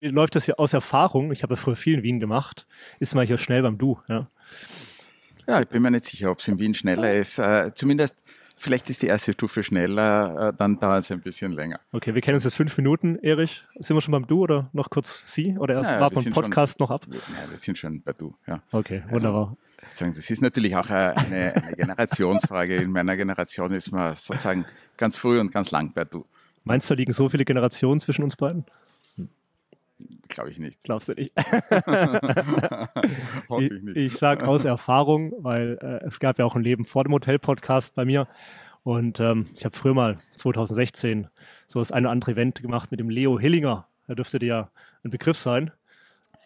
Mir läuft das ja aus Erfahrung, ich habe ja früher viel in Wien gemacht, ist man ja schnell beim Du. Ja, ja ich bin mir nicht sicher, ob es in Wien schneller ist. Äh, zumindest vielleicht ist die erste Stufe schneller, äh, dann dauert es ein bisschen länger. Okay, wir kennen uns jetzt fünf Minuten, Erich. Sind wir schon beim Du oder noch kurz Sie? Oder erst naja, warten wir den Podcast schon, noch ab? Naja, wir sind schon bei Du, ja. Okay, also, wunderbar. das ist natürlich auch äh, eine, eine Generationsfrage. In meiner Generation ist man sozusagen ganz früh und ganz lang bei Du. Meinst du, da liegen so viele Generationen zwischen uns beiden? Glaube ich nicht. Glaubst du nicht? Hoffe ich nicht. Ich, sage aus Erfahrung, weil äh, es gab ja auch ein Leben vor dem Hotel-Podcast bei mir. Und ähm, ich habe früher mal 2016 so das eine oder andere Event gemacht mit dem Leo Hillinger. Da dürfte dir ja ein Begriff sein.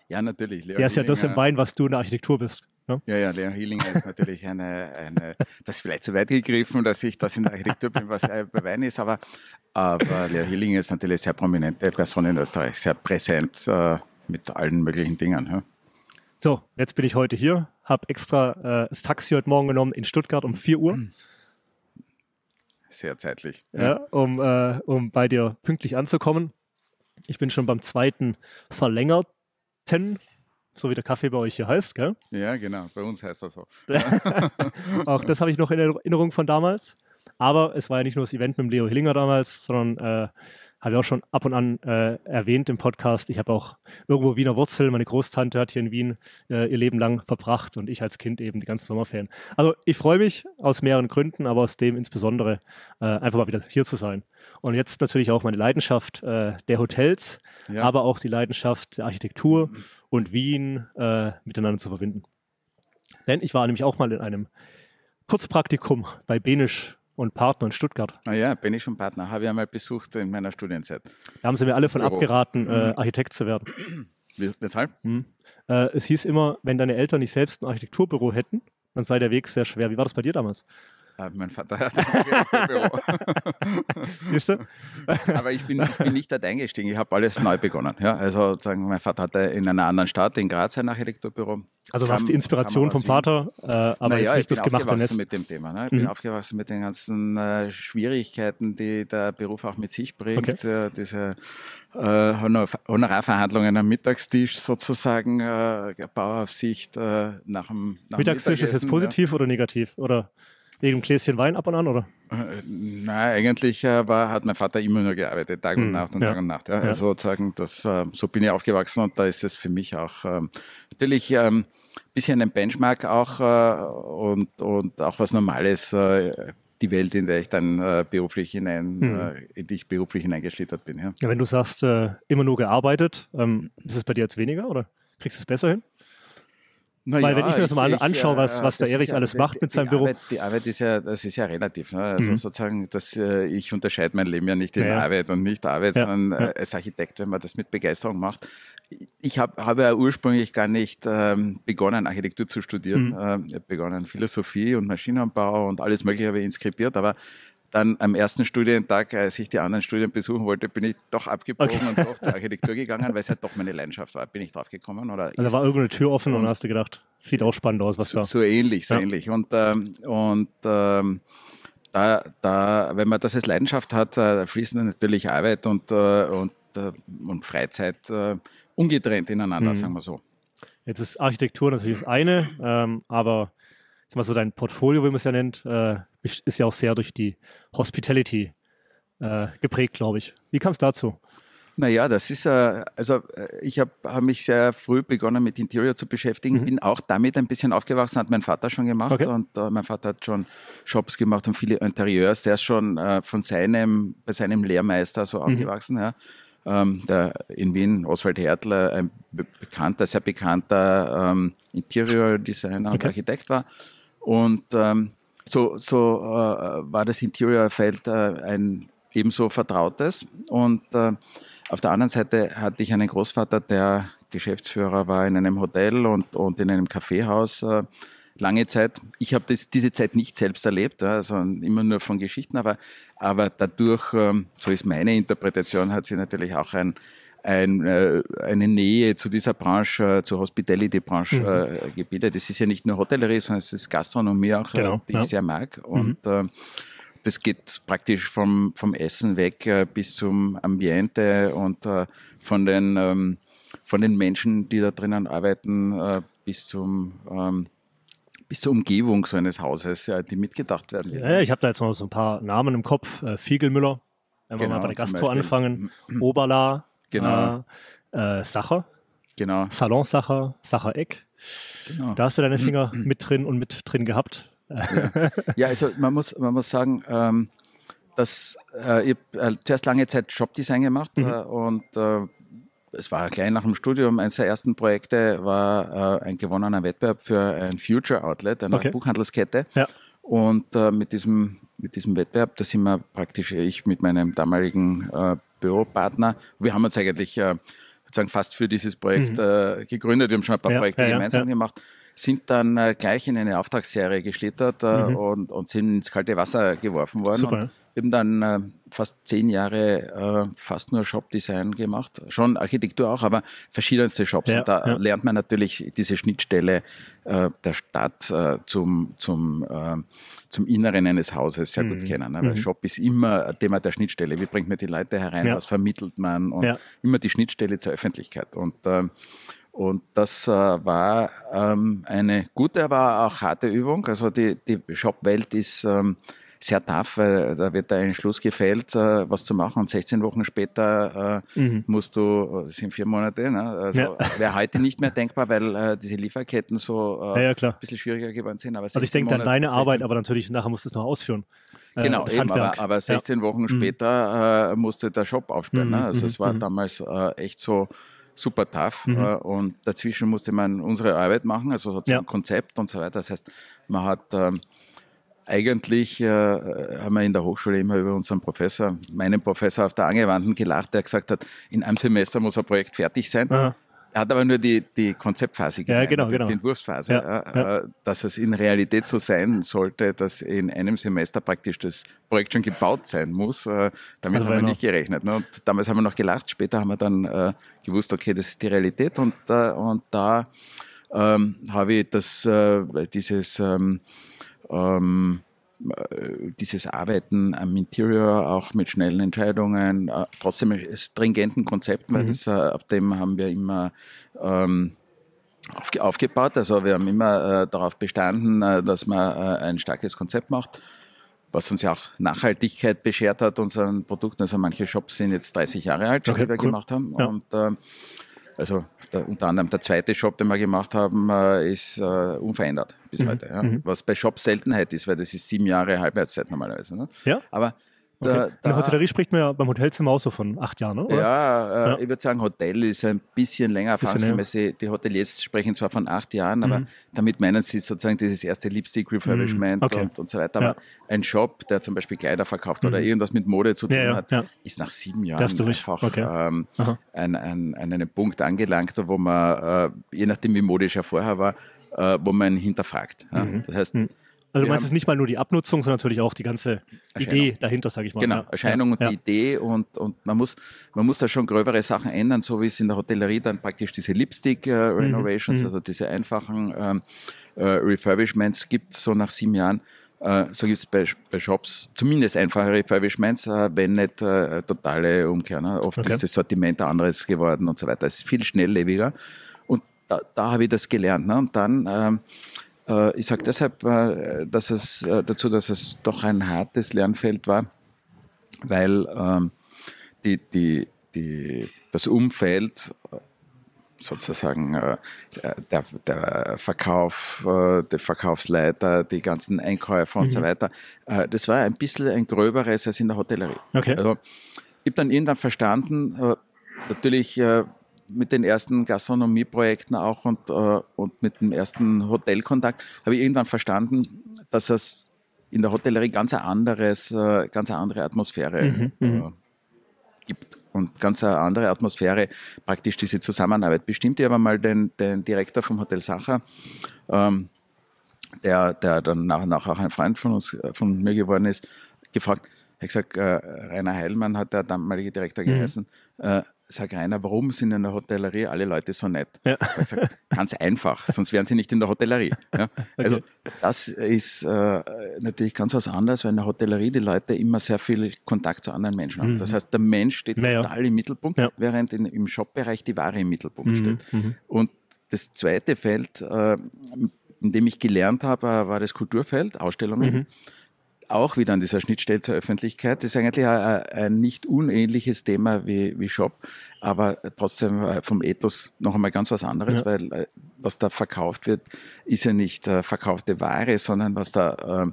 Ja, natürlich. Leo der ist ja das im Bein, was du in der Architektur bist. Ja, ja, ja Leon Healing ist natürlich eine, eine, das ist vielleicht zu weit gegriffen, dass ich das in der Architektur bin, was äh, bei Wein ist, aber, aber Leon Healing ist natürlich eine sehr prominente Person in Österreich, sehr präsent äh, mit allen möglichen Dingen. Ja. So, jetzt bin ich heute hier, habe extra äh, das Taxi heute Morgen genommen in Stuttgart um 4 Uhr. Sehr zeitlich. Ja, ja um, äh, um bei dir pünktlich anzukommen. Ich bin schon beim zweiten verlängerten so wie der Kaffee bei euch hier heißt, gell? Ja, genau, bei uns heißt das so. auch das habe ich noch in Erinnerung von damals. Aber es war ja nicht nur das Event mit dem Leo Hillinger damals, sondern äh, habe ich auch schon ab und an äh, erwähnt im Podcast. Ich habe auch irgendwo Wiener Wurzel. Meine Großtante hat hier in Wien äh, ihr Leben lang verbracht und ich als Kind eben die ganzen Sommerferien. Also ich freue mich aus mehreren Gründen, aber aus dem insbesondere äh, einfach mal wieder hier zu sein. Und jetzt natürlich auch meine Leidenschaft äh, der Hotels, ja. aber auch die Leidenschaft der Architektur mhm. und Wien äh, miteinander zu verbinden. Denn ich war nämlich auch mal in einem Kurzpraktikum bei Benisch und Partner in Stuttgart. Naja, ah bin ich schon Partner. Habe ich einmal besucht in meiner Studienzeit. Da haben sie mir alle von Büro. abgeraten, äh, mhm. Architekt zu werden. Weshalb? Hm. Äh, es hieß immer, wenn deine Eltern nicht selbst ein Architekturbüro hätten, dann sei der Weg sehr schwer. Wie war das bei dir damals? Ah, mein Vater hat ein Büro. Aber ich bin, ich bin nicht dort eingestiegen, ich habe alles neu begonnen. Ja, also sagen, mein Vater hatte in einer anderen Stadt, in Graz, ein Architekturbüro. Also kam, war die Inspiration vom Vater, äh, aber naja, jetzt nicht das gemacht Ich bin aufgewachsen mit dem Thema. Ne? Ich mhm. bin aufgewachsen mit den ganzen äh, Schwierigkeiten, die der Beruf auch mit sich bringt. Okay. Äh, diese äh, Honor Honorarverhandlungen am Mittagstisch sozusagen, äh, Bauaufsicht äh, nach dem nach Mittagstisch ist jetzt positiv ja. oder negativ? Oder? Wegen einem Gläschen Wein ab und an, oder? Äh, Na, eigentlich äh, war, hat mein Vater immer nur gearbeitet, Tag und hm, Nacht und ja. Tag und Nacht. Ja. Also sozusagen, das, äh, so bin ich aufgewachsen und da ist es für mich auch ähm, natürlich ein ähm, bisschen ein Benchmark auch und, und auch was Normales, die Welt, in der ich dann beruflich hinein, hm. in die ich beruflich hineingeschlittert bin. Ja. ja wenn du sagst, immer nur gearbeitet, ähm, ist es bei dir jetzt weniger oder kriegst du es besser hin? Naja, Weil wenn ich mir das mal ich, anschaue, was, was der Erich ja, alles macht mit seinem Büro. Arbeit, die Arbeit ist ja, das ist ja relativ. Ne? Also mhm. sozusagen, dass äh, ich unterscheide mein Leben ja nicht in ja. Arbeit und nicht Arbeit, ja. sondern äh, als Architekt, wenn man das mit Begeisterung macht. Ich hab, habe ja ursprünglich gar nicht ähm, begonnen, Architektur zu studieren. Mhm. Äh, begonnen Philosophie und Maschinenbau und alles Mögliche habe ich inskribiert, aber dann am ersten Studientag, als ich die anderen Studien besuchen wollte, bin ich doch abgebrochen okay. und doch zur Architektur gegangen, weil es halt doch meine Leidenschaft war. Bin ich drauf gekommen? Oder also da war irgendeine Tür offen und, und hast du gedacht, sieht auch spannend aus, was so, da. So ähnlich, so ja. ähnlich. Und, ähm, und ähm, da, da, wenn man das als Leidenschaft hat, äh, da fließen natürlich Arbeit und, äh, und, äh, und Freizeit äh, ungetrennt ineinander, mhm. sagen wir so. Jetzt ist Architektur natürlich das eine, ähm, aber ich sag mal so dein Portfolio, wie man es ja nennt, äh, ist ja auch sehr durch die Hospitality äh, geprägt, glaube ich. Wie kam es dazu? Naja, das ist, äh, also äh, ich habe hab mich sehr früh begonnen mit Interior zu beschäftigen, mhm. bin auch damit ein bisschen aufgewachsen, hat mein Vater schon gemacht okay. und äh, mein Vater hat schon Shops gemacht und viele Interieurs, der ist schon äh, von seinem, bei seinem Lehrmeister so mhm. aufgewachsen, ja. Ähm, der in Wien, Oswald Hertler, ein bekannter, sehr bekannter ähm, Interior-Designer okay. und Architekt war und ähm, so, so äh, war das Interior-Feld äh, ein ebenso vertrautes. Und äh, auf der anderen Seite hatte ich einen Großvater, der Geschäftsführer war in einem Hotel und, und in einem Kaffeehaus äh, lange Zeit. Ich habe diese Zeit nicht selbst erlebt, sondern also immer nur von Geschichten, aber, aber dadurch, ähm, so ist meine Interpretation, hat sie natürlich auch ein, ein, äh, eine Nähe zu dieser Branche, zur Hospitality-Branche mhm. äh, gebildet. Es ist ja nicht nur Hotellerie, sondern es ist Gastronomie auch, äh, genau, die ja. ich sehr mag. Mhm. Und mhm. äh, das geht praktisch vom, vom Essen weg äh, bis zum Ambiente und äh, von, den, ähm, von den Menschen, die da drinnen arbeiten, äh, bis zum ähm, bis zur Umgebung so eines Hauses, ja, äh, die mitgedacht werden. Ja, ich habe da jetzt noch so ein paar Namen im Kopf. Äh, Fiegelmüller, wenn wir genau, mal bei der Gastro anfangen. Mhm. Oberla, Genau. Äh, äh, Sacher. Genau. Salonsacher, Sachereck. Genau. Da hast du deine mhm. Finger mhm. mit drin und mit drin gehabt. Ja, ja also man muss, man muss sagen, ähm, dass äh, ich äh, zuerst lange Zeit Shopdesign gemacht mhm. äh, und äh, es war gleich nach dem Studium, eines der ersten Projekte war äh, ein gewonnener Wettbewerb für ein Future Outlet, eine okay. Buchhandelskette. Ja. Und mit, diesem, mit diesem Wettbewerb, da sind wir praktisch ich mit meinem damaligen Büropartner. Wir haben uns eigentlich äh, sozusagen fast für dieses Projekt mhm. äh, gegründet. Wir haben schon ein paar ja, Projekte ja, gemeinsam ja. gemacht sind dann äh, gleich in eine Auftragsserie geschlittert äh, mhm. und, und sind ins kalte Wasser geworfen worden. Super. Und eben dann äh, fast zehn Jahre äh, fast nur Shop-Design gemacht. Schon Architektur auch, aber verschiedenste Shops. Ja, und da ja. lernt man natürlich diese Schnittstelle äh, der Stadt äh, zum, zum, zum Inneren eines Hauses sehr mhm. gut kennen. Ne? Weil mhm. Shop ist immer Thema der Schnittstelle. Wie bringt man die Leute herein? Ja. Was vermittelt man? Und immer die Schnittstelle zur Öffentlichkeit. Und und das äh, war ähm, eine gute, aber auch harte Übung. Also die, die Shop-Welt ist ähm, sehr tough, weil da wird da ein Schluss gefällt, äh, was zu machen. Und 16 Wochen später äh, mhm. musst du, das sind vier Monate, ne? also, ja. wäre heute nicht mehr denkbar, weil äh, diese Lieferketten so äh, ja, ja, ein bisschen schwieriger geworden sind. also ich denke an deine Arbeit, aber natürlich nachher musst du es noch ausführen. Äh, genau, eben, aber, aber, 16 Wochen mhm. später musste der Shop aufsperren. Ne? Mhm. Ne? Also mhm. es war mhm. damals echt so super tough mhm. Äh, und dazwischen musste man unsere Arbeit machen, also sozusagen ja. Konzept und so weiter. Das heißt, man hat ähm, eigentlich äh, haben wir in der Hochschule immer über unseren Professor, meinen Professor auf der Angewandten gelacht, der gesagt hat, in einem Semester muss ein Projekt fertig sein. Aha. Er hat aber nur die, die Konzeptphase gemeint, ja, genau, genau. die Entwurfsphase, ja, ja. Äh, dass es in Realität so sein sollte, dass in einem Semester praktisch das Projekt schon gebaut sein muss. Äh, damit also haben wir nicht gerechnet. Ne? Und damals haben wir noch gelacht, später haben wir dann äh, gewusst, okay, das ist die Realität und, da, und da ähm, habe ich das, äh, dieses ähm, ähm, äh, dieses Arbeiten am Interior, auch mit schnellen Entscheidungen, äh, trotzdem stringenten Konzepten, weil mhm. das, äh, auf dem haben wir immer ähm, aufgebaut. Also wir haben immer äh, darauf bestanden, äh, dass man äh, ein starkes Konzept macht, was uns ja auch Nachhaltigkeit beschert hat, unseren Produkten. Also manche Shops sind jetzt 30 Jahre alt, die wir cool. gemacht haben. Ja. Und ähm, also der, unter anderem der zweite Shop, den wir gemacht haben, äh, ist äh, unverändert bis mhm. heute. Ja? Mhm. Was bei Shops Seltenheit halt ist, weil das ist sieben Jahre Halbwertszeit normalerweise. Ne? Ja. Aber da, In der Hotellerie spricht man ja beim Hotelzimmer auch so von acht Jahren, oder? Ja, äh, ja. ich würde sagen, Hotel ist ein bisschen länger erfahrungsgemäß. Die Hoteliers sprechen zwar von acht Jahren, mhm. aber damit meinen sie sozusagen dieses erste Lipstick-Refurbishment mhm. okay. und, und so weiter. Ja. Aber ein Shop, der zum Beispiel Kleider verkauft mhm. oder irgendwas mit Mode zu tun ja, hat, ist nach sieben Jahren einfach okay. ähm, an, an, an einem Punkt angelangt, wo man, äh, je nachdem wie modisch er vorher war, äh, wo man hinterfragt. Mhm. Das heißt, mhm. Also du meinst es nicht mal nur die Abnutzung, sondern natürlich auch die ganze Erscheinung. Idee dahinter, sage ich mal. Genau, Erscheinung ja. und ja. die Idee und, und man, muss, man muss da schon gröbere Sachen ändern, so wie es in der Hotellerie dann praktisch diese Lipstick-Renovations, äh, mhm. also diese einfachen ähm, äh, Refurbishments gibt, so nach sieben Jahren. Äh, so gibt es bei, bei, Shops zumindest einfache Refurbishments, äh, wenn nicht äh, totale Umkehr. Ne? Oft okay. ist das Sortiment anderes geworden und so weiter. Es ist viel schnelllebiger. Und da, da habe ich das gelernt. Ne? Und dann ähm, äh, ich sage deshalb, äh, dass es äh, dazu, dass es doch ein hartes Lernfeld war, weil ähm, die, die, die, das Umfeld sozusagen äh, der, der Verkauf, äh, der Verkaufsleiter, die ganzen Einkäufer und mhm. so weiter. Äh, das war ein bisschen ein gröberes als in der Hotellerie. Okay. Also, ich habe dann irgendwann verstanden, natürlich mit den ersten Gastronomieprojekten auch und, äh, und mit dem ersten Hotelkontakt habe ich irgendwann verstanden, dass es in der Hotellerie ganz ein anderes, äh, ganz eine andere Atmosphäre mhm, mhm. äh, gibt und ganz eine andere Atmosphäre praktisch diese Zusammenarbeit. Bestimmt ich habe mal den, den Direktor vom Hotel Sacher, ähm, der, der dann nach, und nach auch ein Freund von uns, äh, von mir geworden ist, gefragt, ich gesagt, äh, Rainer Heilmann hat der damalige Direktor mhm. geheißen, äh, sag Rainer, warum sind in der Hotellerie alle Leute so nett? Ja. Sag, ganz einfach, sonst wären sie nicht in der Hotellerie. Ja? Also das ist äh, natürlich ganz was anderes, weil in der Hotellerie die Leute immer sehr viel Kontakt zu anderen Menschen haben. Mhm. Das heißt, der Mensch steht ja, total im Mittelpunkt, während in, im Shop-Bereich die Ware im Mittelpunkt mhm. steht. Mhm. Und das zweite Feld, äh, in dem ich gelernt habe, war das Kulturfeld, Ausstellungen. Mhm auch wieder an dieser Schnittstelle zur Öffentlichkeit. Das ist eigentlich ein, nicht unähnliches Thema wie, wie Shop, aber trotzdem äh, vom Ethos noch einmal ganz was anderes, ja. weil äh, was da verkauft wird, ist ja nicht äh, verkaufte Ware, sondern was da äh,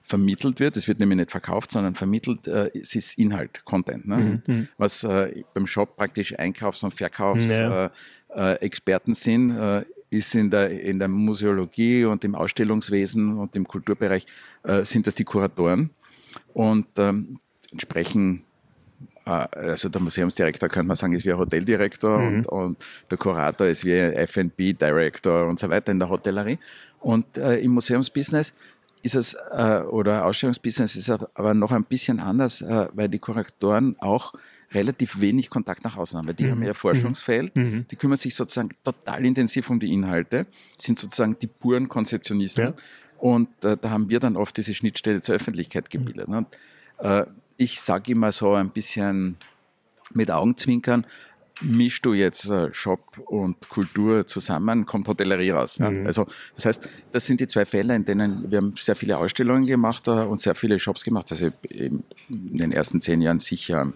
vermittelt wird. Es wird nämlich nicht verkauft, sondern vermittelt. Äh, es ist Inhalt, Content, ne? mhm. mhm. was äh, beim Shop praktisch Einkaufs- und Verkaufsexperten ja. äh, äh sind ist in der, in der Museologie und im Ausstellungswesen und im Kulturbereich, äh, sind das die Kuratoren und ähm, entsprechen äh, also der Museumsdirektor könnte man sagen, ist wie ein Hoteldirektor mhm. und, und, der Kurator ist wie ein F&B-Director und so weiter in der Hotellerie. Und äh, im Museumsbusiness ist es, äh, oder Ausstellungsbusiness ist aber noch ein bisschen anders, äh, weil die Korrektoren auch relativ wenig Kontakt nach außen haben, weil die mhm. haben ja mhm. Forschungsfeld, mhm. die kümmern sich sozusagen total intensiv um die Inhalte, sind sozusagen die puren Konzeptionisten. Ja. Und äh, da haben wir dann oft diese Schnittstelle zur Öffentlichkeit mhm. gebildet. Mhm. Und, äh, ich sage immer so ein bisschen mit Augenzwinkern, mischst du jetzt äh, Shop und Kultur zusammen, kommt Hotellerie raus. Mhm. Also das heißt, das sind die zwei Fälle, in denen wir haben sehr viele Ausstellungen gemacht äh, und sehr viele Shops gemacht. Also in den ersten zehn Jahren sicher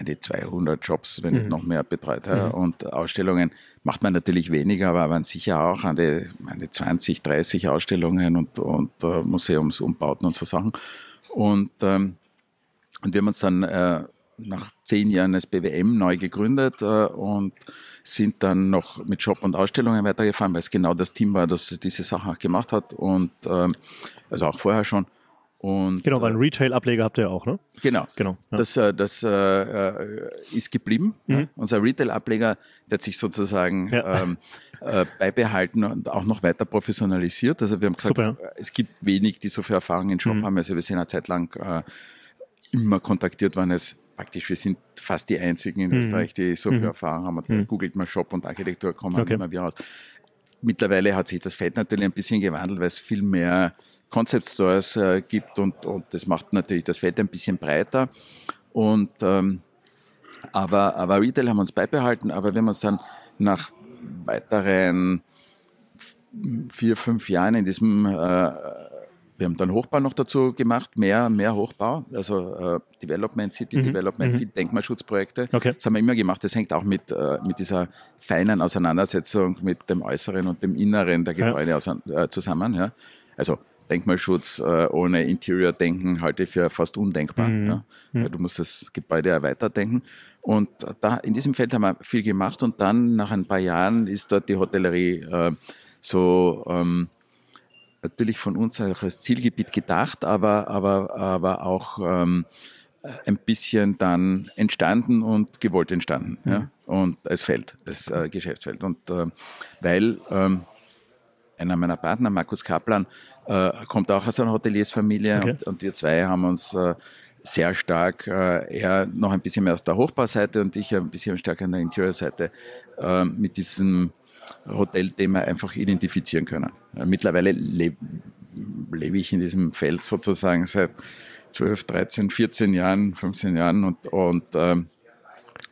die 200 Jobs, wenn mhm. noch mehr betreut. Mhm. Und Ausstellungen macht man natürlich weniger, aber waren sicher auch an die, an die 20, 30 Ausstellungen und, und uh, Museumsumbauten und so Sachen. Und, ähm, und wir haben uns dann äh, nach zehn Jahren als BWM neu gegründet äh, und sind dann noch mit Shop und Ausstellungen weitergefahren, weil es genau das Team war, das diese Sachen gemacht hat und ähm, also auch vorher schon. Und, genau, weil äh, einen Retail-Ableger habt ihr auch, ne? Genau. genau ja. Das, äh, das äh, ist geblieben. Mhm. Ja. Unser Retail-Ableger, der hat sich sozusagen ja. ähm, äh, beibehalten und auch noch weiter professionalisiert. Also wir haben gesagt, Super, es gibt wenig, die so viel Erfahrung in Shop mhm. haben. Also wir sind eine Zeit lang äh, immer kontaktiert, wann es praktisch, wir sind fast die einzigen in mhm. Österreich, die so viel mhm. Erfahrung haben. Da mhm. googelt man Shop und Architektur, kommen okay. immer wieder raus. Mittlerweile hat sich das Feld natürlich ein bisschen gewandelt, weil es viel mehr Concept Stores äh, gibt und, und das macht natürlich das Feld ein bisschen breiter. Und, ähm, aber, aber Retail haben wir uns beibehalten, aber wenn man es dann nach weiteren vier, fünf Jahren in diesem äh, wir haben dann Hochbau noch dazu gemacht, mehr, mehr Hochbau, also äh, Development, City mhm. Development, mhm. Denkmalschutzprojekte. Okay. Das haben wir immer gemacht. Das hängt auch mit, äh, mit dieser feinen Auseinandersetzung mit dem Äußeren und dem Inneren der Gebäude ja. Äh, zusammen. Ja. Also Denkmalschutz äh, ohne Interior-Denken halte ich für fast undenkbar. Mhm. Ja. Mhm. Weil du musst das Gebäude erweitert denken. Und da, in diesem Feld haben wir viel gemacht und dann nach ein paar Jahren ist dort die Hotellerie äh, so... Ähm, natürlich von uns auch als Zielgebiet gedacht, aber, aber, aber auch ähm, äh, ein bisschen dann entstanden und gewollt entstanden. Mhm. Ja? Und als Feld, als äh, Geschäftsfeld. Und äh, weil ähm, einer meiner Partner, Markus Kaplan, äh, kommt auch aus einer Hoteliersfamilie okay. und, und, wir zwei haben uns äh, sehr stark, äh, er noch ein bisschen mehr auf der Hochbauseite und ich ein bisschen stärker an der Interior-Seite mit diesem Hotelthema einfach identifizieren können. Mittlerweile lebe, lebe ich in diesem Feld sozusagen seit 12, 13, 14 Jahren, 15 Jahren und, und ähm,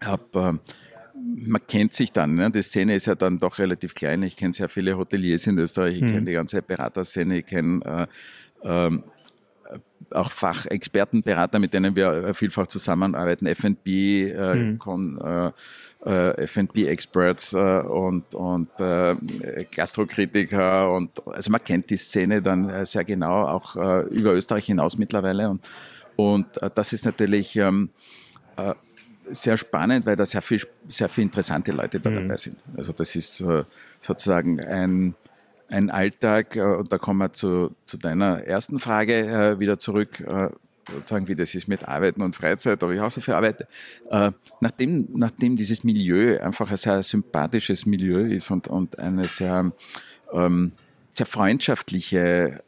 habe. Äh, man kennt sich dann. Ne? Die Szene ist ja dann doch relativ klein. Ich kenne sehr viele Hoteliers in Österreich, ich hm. kenne die ganze Beraterszene, ich kenne äh, ähm, auch Fachexperten, Berater, mit denen wir äh, vielfach zusammenarbeiten, F&B, äh, mhm. äh, äh F&B-Experts äh, und, und äh, Gastrokritiker und also man kennt die Szene dann äh, sehr genau, auch äh, über Österreich hinaus mittlerweile und, und das ist natürlich ähm, sehr spannend, weil da sehr viel, sehr viel interessante Leute da mhm. dabei sind. Also das ist sozusagen ein ein Alltag, äh, und da kommen wir zu, zu deiner ersten Frage äh, wieder zurück, äh, sozusagen, wie das ist mit Arbeiten und Freizeit, ob ich auch so viel arbeite. nachdem, nachdem dieses Milieu einfach ein sehr sympathisches Milieu ist und, und eine sehr, ähm, sehr freundschaftliche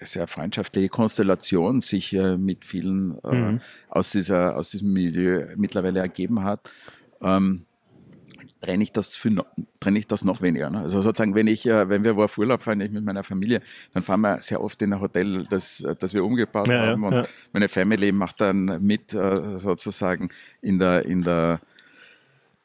sehr freundschaftliche Konstellation sich äh, mit vielen äh, mhm. aus, dieser, aus diesem Milieu mittlerweile ergeben hat, ähm, trenne ich das für trenne ich das noch weniger. Ne? Also sozusagen, wenn ich, äh, wenn wir auf Urlaub fahren, ich mit meiner Familie, dann fahren wir sehr oft in ein Hotel, das, das wir umgebaut ja, haben. Ja, und ja. meine Family macht dann mit äh, sozusagen in der, in der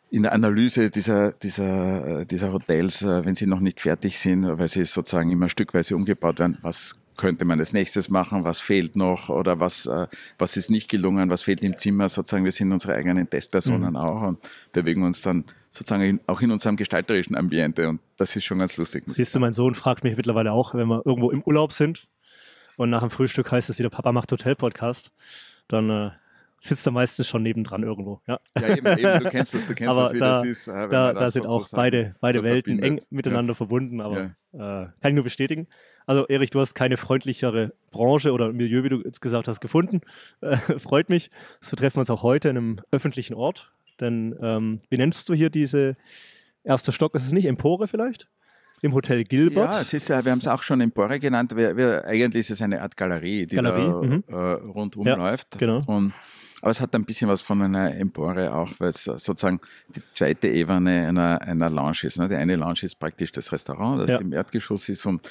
in der Analyse dieser, dieser, äh, dieser Hotels, wenn sie noch nicht fertig sind, weil sie sozusagen immer stückweise umgebaut werden, was könnte man das nächstes machen, was fehlt noch oder was, äh, was ist nicht gelungen, was fehlt im Zimmer, sozusagen, wir sind unsere eigenen Testpersonen mhm. auch und bewegen uns dann sozusagen auch in unserem gestalterischen Ambiente und das ist schon ganz lustig. Siehst du, mein Sohn fragt mich mittlerweile auch, wenn wir irgendwo im Urlaub sind und nach dem Frühstück heißt es wieder, Papa macht Hotel-Podcast, dann äh, sitzt er meistens schon nebendran irgendwo. Ja, ja eben, eben, du kennst das, du kennst aber das, wie äh, da, das ist. Da, da sind auch beide, beide so Welten eng miteinander ja. verbunden, aber ja. äh, kann ich nur bestätigen. Also Erich, du hast keine freundlichere Branche oder Milieu, wie du jetzt gesagt hast, gefunden. Äh, freut mich. So treffen wir uns auch heute in einem öffentlichen Ort. Denn ähm, wie nennst du hier diese erster Stock? Ist es nicht Empore vielleicht? Im Hotel Gilbert. Ja, es ist wir haben es auch schon Empore genannt. Wir, wir, eigentlich ist es eine Art Galerie, die Galerie, da mhm. äh, rundum ja, läuft. Genau. Und aber es hat ein bisschen was von einer Empore auch, weil es sozusagen die zweite Ebene einer, einer Lounge ist. Ne? Die eine Lounge ist praktisch das Restaurant, das ja. im Erdgeschoss ist und,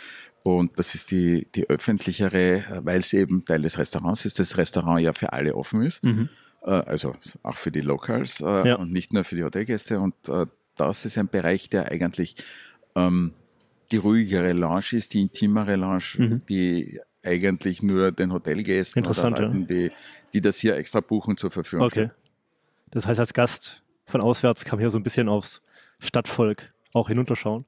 und das ist die, die öffentlichere, weil es eben Teil des Restaurants ist, das Restaurant ja für alle offen ist. Mhm. Äh, also auch für die Locals äh, ja. und nicht nur für die Hotelgäste. Und äh, das ist ein Bereich, der eigentlich ähm, die ruhigere Lounge ist, die intimere Lounge, mhm. die eigentlich nur den Hotelgästen oder Leuten, die, die das hier extra buchen, zur Verfügung Okay. Das heißt, als Gast von auswärts kann man hier so ein bisschen aufs Stadtvolk auch hinunterschauen.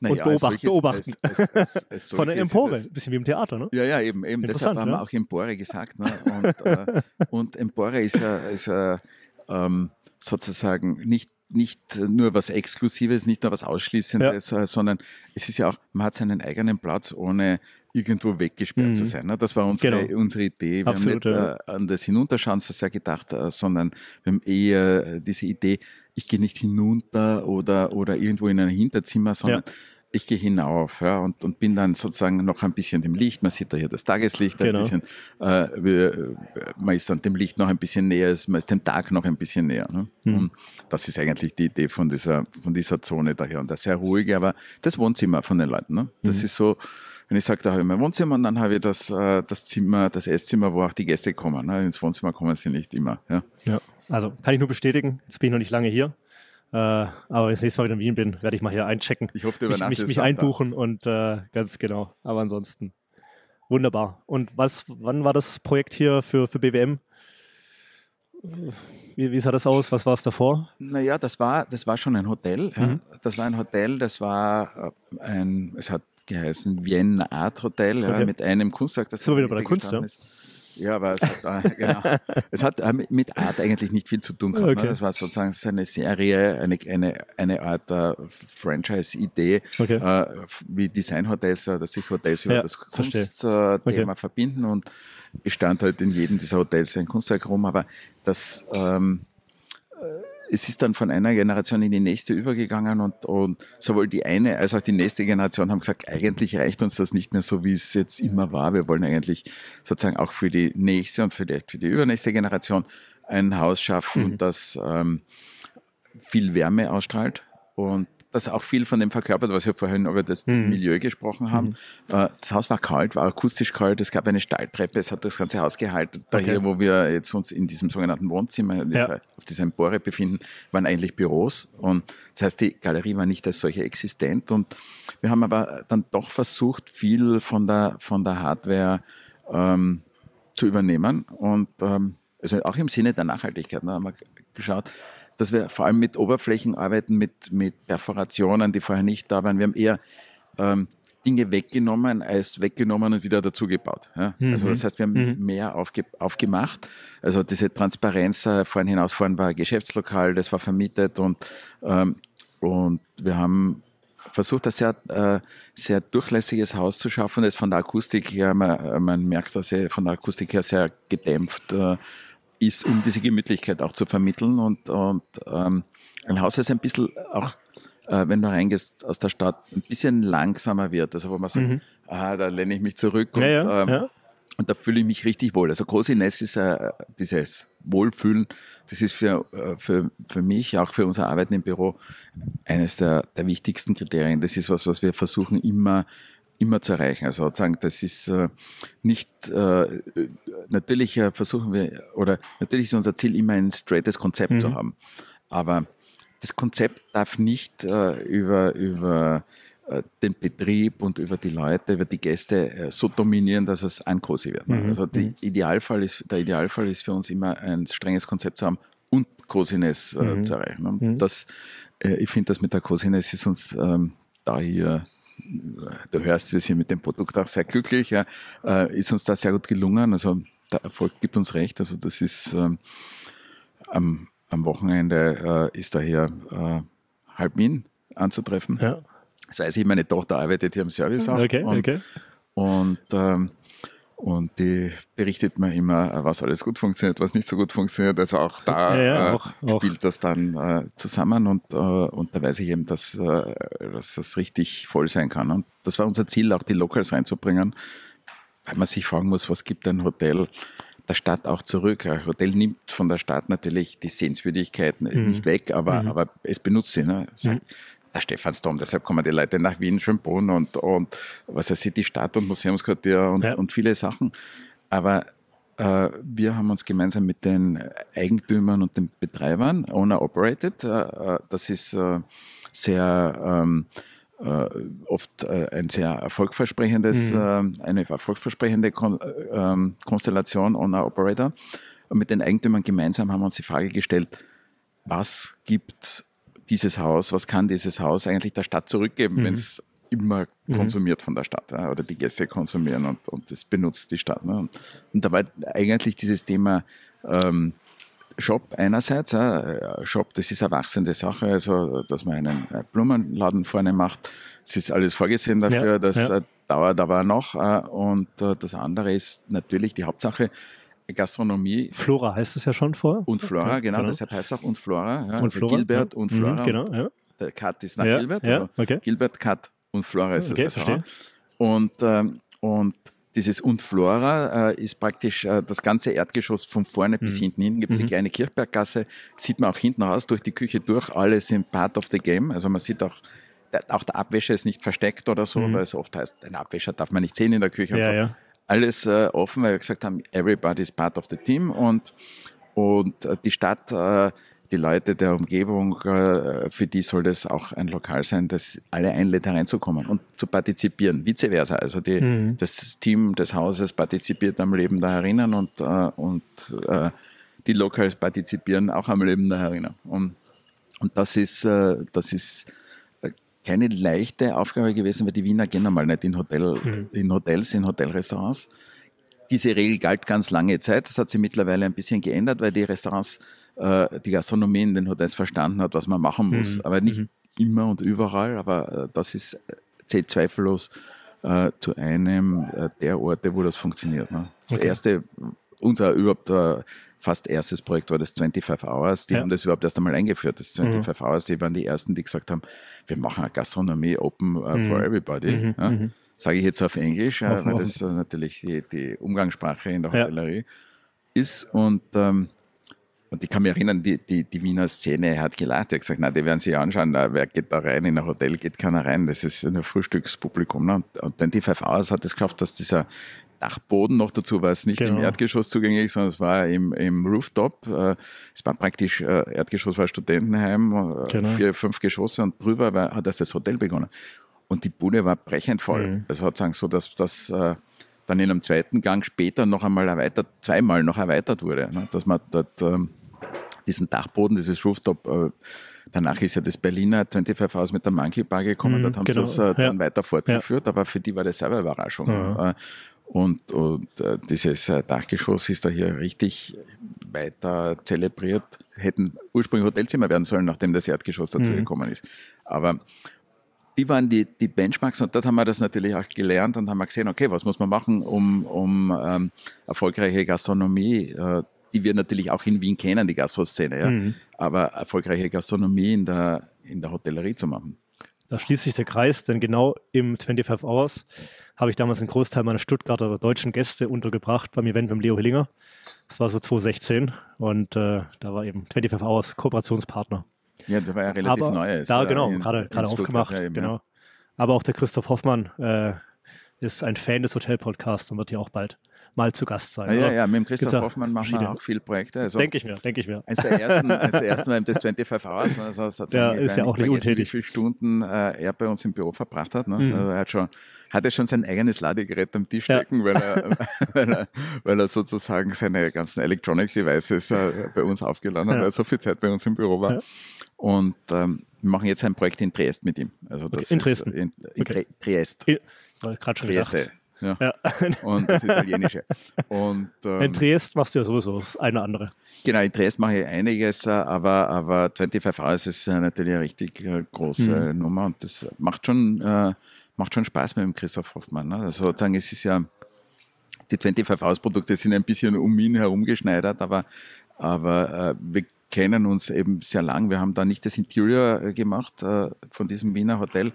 Naja, und beobacht, solches, beobachten. Als, als, als, Von der Empore, ein bisschen wie im Theater, ne? Ja, ja, eben. eben deshalb haben wir ne? auch Empore gesagt. Ne? Und, äh, und Empore ist ja, ist ja ähm, sozusagen nicht, nicht nur was Exklusives, nicht nur was Ausschließendes, ja. Äh, sondern es ist ja auch, man hat seinen eigenen Platz ohne irgendwo weggesperrt mhm. zu sein. Ne? Das war unsere, genau. unsere Idee. Wir Absolut, haben nicht ja. Äh, an das Hinunterschauen so sehr gedacht, äh, sondern wir haben eher äh, diese Idee, ich gehe nicht hinunter oder, oder irgendwo in ein Hinterzimmer, sondern ja ich gehe hinauf ja, und, und bin dann sozusagen noch ein bisschen dem Licht. Man sieht da hier das Tageslicht genau. ein bisschen. Äh, wir, man ist dann dem Licht noch ein bisschen näher, man ist dem Tag noch ein bisschen näher. Ne? Mhm. Und das ist eigentlich die Idee von dieser, von dieser Zone daher. Und das sehr ruhige, aber das Wohnzimmer von den Leuten. Ne? Das mhm. ist so wenn ich sage, da habe halt ich mein Wohnzimmer und dann habe ich das, äh, das Zimmer, das Esszimmer, wo auch die Gäste kommen. Ne? Ins Wohnzimmer kommen sie nicht immer. Ja? ja. also kann ich nur bestätigen, jetzt bin ich noch nicht lange hier. Äh, aber wenn ich das nächste Mal wieder in Wien bin, werde ich mal hier einchecken. Ich hoffe, du mich, mich, mich einbuchen und äh, ganz genau. Aber ansonsten wunderbar. Und was, wann war das Projekt hier für, für BWM? Wie, wie, sah das aus? Was war es davor? Naja, das war, das war schon ein Hotel. Ja. Mhm. Das war ein Hotel, das war äh, ein, es hat geheißen, Vienna Art Hotel, okay. ja, mit einem Kunstwerk, das so wieder bei der Kunst, ja. ist. Ja, aber es hat, genau, es hat äh, mit Art eigentlich nicht viel zu tun gehabt. Ne? Okay. Ne? Das war sozusagen eine Serie, eine, eine, eine Art uh, Franchise-Idee, okay. uh, wie Design-Hotels, dass sich Hotels ja, über das Kunstthema uh, okay. verbinden und es stand halt in jedem dieser Hotels ein Kunstwerk rum, aber das, ähm, es ist dann von einer Generation in die nächste übergegangen und, und sowohl die eine als auch die nächste Generation haben gesagt, eigentlich reicht uns das nicht mehr so, wie es jetzt immer war. Wir wollen eigentlich sozusagen auch für die nächste und vielleicht für die übernächste Generation ein Haus schaffen, mhm. das ähm, viel Wärme ausstrahlt und das auch viel von dem verkörpert, was wir vorhin über das mhm. Milieu gesprochen mhm. haben. Mhm. Das Haus war kalt, war akustisch kalt, es gab eine Stahltreppe, es hat das ganze Haus gehalten. Okay. Daher, wo wir jetzt uns in diesem sogenannten Wohnzimmer dieser, auf dieser Empore befinden, waren eigentlich Büros. Und das heißt, die Galerie war nicht als solche existent. Und wir haben aber dann doch versucht, viel von der, von der Hardware ähm, zu übernehmen. Und ähm, also auch im Sinne der Nachhaltigkeit, da ne, haben wir geschaut, dass wir vor allem mit Oberflächen arbeiten, mit, mit Perforationen, die vorher nicht da waren. Wir haben eher ähm, Dinge weggenommen, als weggenommen und wieder dazugebaut. Ja? Also mhm. Also das heißt, wir haben mhm. mehr aufge aufgemacht. Also diese Transparenz, äh, vorhin hinaus, vorhin war ein Geschäftslokal, das war vermietet und, ähm, und wir haben versucht, ein sehr, äh, sehr durchlässiges Haus zu schaffen, das ist von der Akustik her, man, man merkt, dass er von der Akustik her sehr gedämpft äh, ist, um diese Gemütlichkeit auch zu vermitteln. Und, und ähm, ein Haus ist ein bisschen auch äh, wenn du reingehst aus der Stadt, ein bisschen langsamer wird. Also wo man sagt, mhm. ah, da lehne ich mich zurück und, ja, ähm, ja, ähm, und da fühle ich mich richtig wohl. Also Cosiness ist äh, dieses Wohlfühlen, das ist für, äh, für, für mich, auch für unser Arbeiten im Büro, eines der, der wichtigsten Kriterien. Das ist was, was wir versuchen immer immer zu erreichen. Also sagen, das ist äh, nicht, äh, natürlich äh, versuchen wir, oder natürlich ist unser Ziel immer ein straightes Konzept mhm. zu haben. Aber das Konzept darf nicht äh, über, über den Betrieb und über die Leute, über die Gäste so dominieren, dass es uncozy wird. Ne? Mhm. Also der mhm. Idealfall ist, der Idealfall ist für uns immer ein strenges Konzept zu haben und Cosiness mhm. zu erreichen. Und ne? mhm. Das, ich finde, das mit der Cosiness ist uns ähm, da hier du hörst, wir sind mit dem Produkt auch sehr glücklich, ja, äh, ist uns da sehr gut gelungen. Also der Erfolg gibt uns recht. Also das ist ähm, am, am, Wochenende äh, ist daher äh, halb Wien anzutreffen. Ja. Das weiß ich, meine Tochter arbeitet hier im Service auch. Okay, und, okay. Und ähm, und die berichtet mir immer, was alles gut funktioniert, was nicht so gut funktioniert. Also auch da ja, ja, äh, auch, äh, spielt auch. das dann äh, zusammen und, äh, und da weiß ich eben, dass, äh, dass das richtig voll sein kann. Und das war unser Ziel, auch die Locals reinzubringen, weil man sich fragen muss, was gibt ein Hotel der Stadt auch zurück. Ein Hotel nimmt von der Stadt natürlich die Sehenswürdigkeiten mhm. nicht weg, aber, mhm. aber es benutzt sie. Ne? Mhm. Sagt, mhm der Stephansdom, deshalb kommen die Leute nach Wien, Schönbrunn und, und was heißt die Stadt und Museumsquartier und, ja. und viele Sachen. Aber äh, wir haben uns gemeinsam mit den Eigentümern und den Betreibern, Owner Operated, äh, äh das ist äh, sehr ähm, äh, oft äh, ein sehr erfolgversprechendes, mhm. eine erfolgversprechende Kon ähm, Konstellation Owner Operator. Und mit den Eigentümern gemeinsam haben wir uns die Frage gestellt, was gibt dieses Haus, was kann dieses Haus eigentlich der Stadt zurückgeben, mhm. wenn es immer mhm. konsumiert von der Stadt oder die Gäste konsumieren und, und das benutzt die Stadt. Ne? Und, und dabei eigentlich dieses Thema ähm, Shop einerseits, äh, Shop, das ist eine wachsende Sache, also dass man einen äh, Blumenladen vorne macht, es ist alles vorgesehen dafür, ja, das ja. Äh, dauert aber noch. Äh, und äh, das andere ist natürlich die Hauptsache, Gastronomie. Flora heißt es ja schon vor. Und Flora, ja, genau, genau, deshalb heißt es auch und Flora. Ja, und also Flora, Gilbert und Flora. Mhm, genau, ja. Der Kat ist nach Gilbert. Also okay. Gilbert, Kat und Flora ist okay, das. Verstehe. Und, ähm, und dieses und Flora äh, ist praktisch äh, das ganze Erdgeschoss von vorne mhm. bis hinten hin. Gibt es mhm. eine kleine Kirchberggasse, sieht man auch hinten raus, durch die Küche durch, alle sind part of the game. Also man sieht auch, der, äh, auch der Abwäscher ist nicht versteckt oder so, mhm. weil es oft heißt, ein Abwäscher darf man nicht sehen in der Küche ja, und so. Ja alles äh, offen, weil wir gesagt haben, everybody is part of the team und, und äh, die Stadt, äh, die Leute der Umgebung, äh, für die soll das auch ein Lokal sein, das alle einlädt, hereinzukommen und zu partizipieren, vice versa. Also die, mhm. das Team des Hauses partizipiert am Leben da herinnen und, äh, und äh, die Locals partizipieren auch am Leben da herinnen. Und, und das ist, äh, das ist keine leichte Aufgabe gewesen, weil die Wiener gehen normal nicht in, Hotel, mhm. in Hotels, in Hotelrestaurants. Diese Regel galt ganz lange Zeit. Das hat sich mittlerweile ein bisschen geändert, weil die Restaurants, äh, die Gastronomie in den Hotels verstanden hat, was man machen mhm. muss. Mhm. Aber nicht mhm. immer und überall, aber äh, das ist, äh, zählt zweifellos äh, zu einem äh, der Orte, wo das funktioniert. Ne? Das okay. erste unser überhaupt äh, fast erstes Projekt war das 25 Hours. Die ja. haben das überhaupt erst einmal eingeführt, das 25 mhm. Hours. Die waren die ersten, die gesagt haben, wir machen eine Gastronomie open uh, mhm. for everybody. Mhm. Ja? Mhm. Sage ich jetzt auf Englisch, offen, äh, weil offen. das natürlich die, die, Umgangssprache in der Hotellerie ja. ist. Und ähm, und ich kann mich erinnern, die, die, die Wiener Szene hat gelacht. Er hat gesagt, na, die werden sich anschauen, na, wer geht da rein? In ein Hotel geht keiner rein. Das ist ein Frühstückspublikum. Ne? Und, und dann Hours hat es das geschafft, dass dieser, Dachboden noch dazu war es nicht genau. im Erdgeschoss zugänglich, sondern es war im, im Rooftop. Äh, es war praktisch, äh, Erdgeschoss war Studentenheim, äh, genau. vier, fünf Geschosse und drüber war, hat erst das Hotel begonnen. Und die Bude war brechend voll. Mhm. Also hat so, dass das dann in einem zweiten Gang später noch einmal erweitert, zweimal noch erweitert wurde, ne? dass man dort ähm, diesen Dachboden, dieses Rooftop Danach ist ja das Berliner 25 Hours mit der Monkey Bar gekommen, mhm, dort haben genau, sie das äh, dann ja. weiter fortgeführt, aber für die war das selber Überraschung. Mhm. Und, und äh, dieses äh, Dachgeschoss ist da hier richtig weiter zelebriert. Hätten ursprünglich Hotelzimmer werden sollen, nachdem das Erdgeschoss dazu mhm. gekommen ist. Aber die waren die, die Benchmarks und dort haben wir das natürlich auch gelernt und haben gesehen, okay, was muss man machen, um, um ähm, erfolgreiche Gastronomie, äh, die wir natürlich auch in Wien kennen, die Gastroszene, ja, mhm. aber erfolgreiche Gastronomie in der, in der Hotellerie zu machen. Da schließt sich der Kreis, denn genau im 25 Hours habe ich damals einen Großteil meiner Stuttgarter deutschen Gäste untergebracht beim Event mit Leo Hillinger. Das war so 2016 und äh, da war eben 25 Hours Kooperationspartner. Ja, der war ja relativ Aber, neu. Da, genau, gerade, aufgemacht. eben, genau. Ja. Aber auch der Christoph Hoffmann äh, ist ein Fan des Hotel-Podcasts und wird hier auch bald mal zu Gast sein. Ja, ja, ja, mit dem Christoph ja Hoffmann machen wir auch viele Projekte. Also denke ich mir, denke ich mir. Eines der ersten, eines der ersten war eben das 25 Hours. Also hat ja, ist ja auch nicht untätig. Wie viele Stunden äh, er bei uns im Büro verbracht hat. Ne? Mhm. Also er hat schon, hatte schon sein eigenes Ladegerät am Tisch stecken, ja. weil, er, weil, er, weil er sozusagen seine ganzen Electronic Devices äh, bei uns aufgeladen hat, weil er so viel Zeit bei uns im Büro war. Und ähm, wir machen jetzt ein Projekt in Triest mit ihm. Also das okay, in Dresden. In, in okay. Triest. Gerade schon Trieste. Gedacht. Ja. ja. Und das Italienische. Und, ähm, in Triest machst du ja sowieso das eine andere. Genau, in Triest mache ich einiges, äh, aber, aber 25 Hours ist äh, natürlich eine richtig äh, große mhm. Nummer und das macht schon, äh, macht schon Spaß mit dem Christoph Hoffmann. Ne? Also sozusagen, es ist ja, die 25 Hours Produkte sind ein bisschen um ihn herumgeschneidert, aber, aber äh, wir kennen uns eben sehr lang. Wir haben da nicht das Interior gemacht äh, von diesem Wiener Hotel.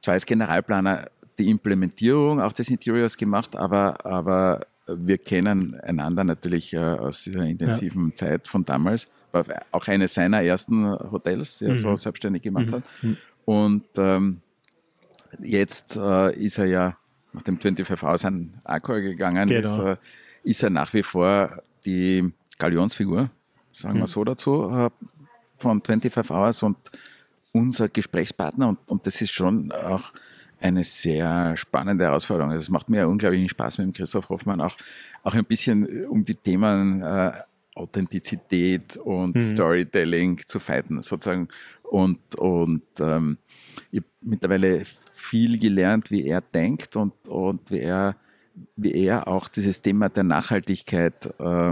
Zwar als Generalplaner die Implementierung auch des Interiors gemacht, aber, aber wir kennen einander natürlich äh, aus dieser intensiven ja. Zeit von damals. War auch eines seiner ersten Hotels, die er mhm. so selbstständig gemacht mhm. hat. Und ähm, jetzt äh, ist er ja nach dem 25 Hours an Accor gegangen, genau. ist, äh, ist, er nach wie vor die Galionsfigur, sagen mhm. wir so dazu, äh, von 25 Hours und unser Gesprächspartner. Und, und das ist schon auch eine sehr spannende Herausforderung. Also es macht mir unglaublichen Spaß mit dem Christoph Hoffmann auch, auch ein bisschen äh, um die Themen äh, Authentizität und mhm. Storytelling zu fighten, sozusagen. Und, und ähm, ich habe mittlerweile viel gelernt, wie er denkt und, und wie, er, wie er auch dieses Thema der Nachhaltigkeit äh,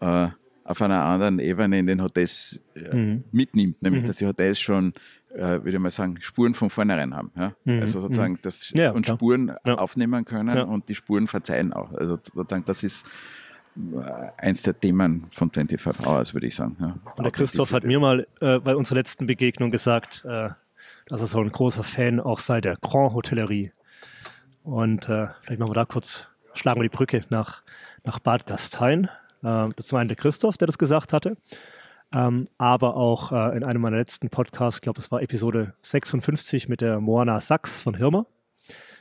äh, auf einer anderen Ebene in den Hotels äh, mhm. mitnimmt, nämlich mhm. dass die Hotels schon äh, würde ich mal sagen, Spuren von vornherein haben. Ja? Mhm. Also mhm. sozusagen das ja, und klar. Spuren ja. aufnehmen können und die Spuren verzeihen auch. Also sozusagen, das ist äh, eins der Themen von 25 Hours, würde ich sagen. Ja. Und der Christoph hat mir mal äh, bei unserer letzten Begegnung gesagt, äh, dass er so ein großer Fan auch sei der Grand Hotellerie. Und äh, vielleicht machen wir da kurz, schlagen wir die Brücke nach, nach Bad Gastein. Äh, das war der Christoph, der das gesagt hatte. Ähm, aber auch äh, in einem meiner letzten Podcasts, ich glaube, es war Episode 56 mit der Moana Sachs von Hirmer.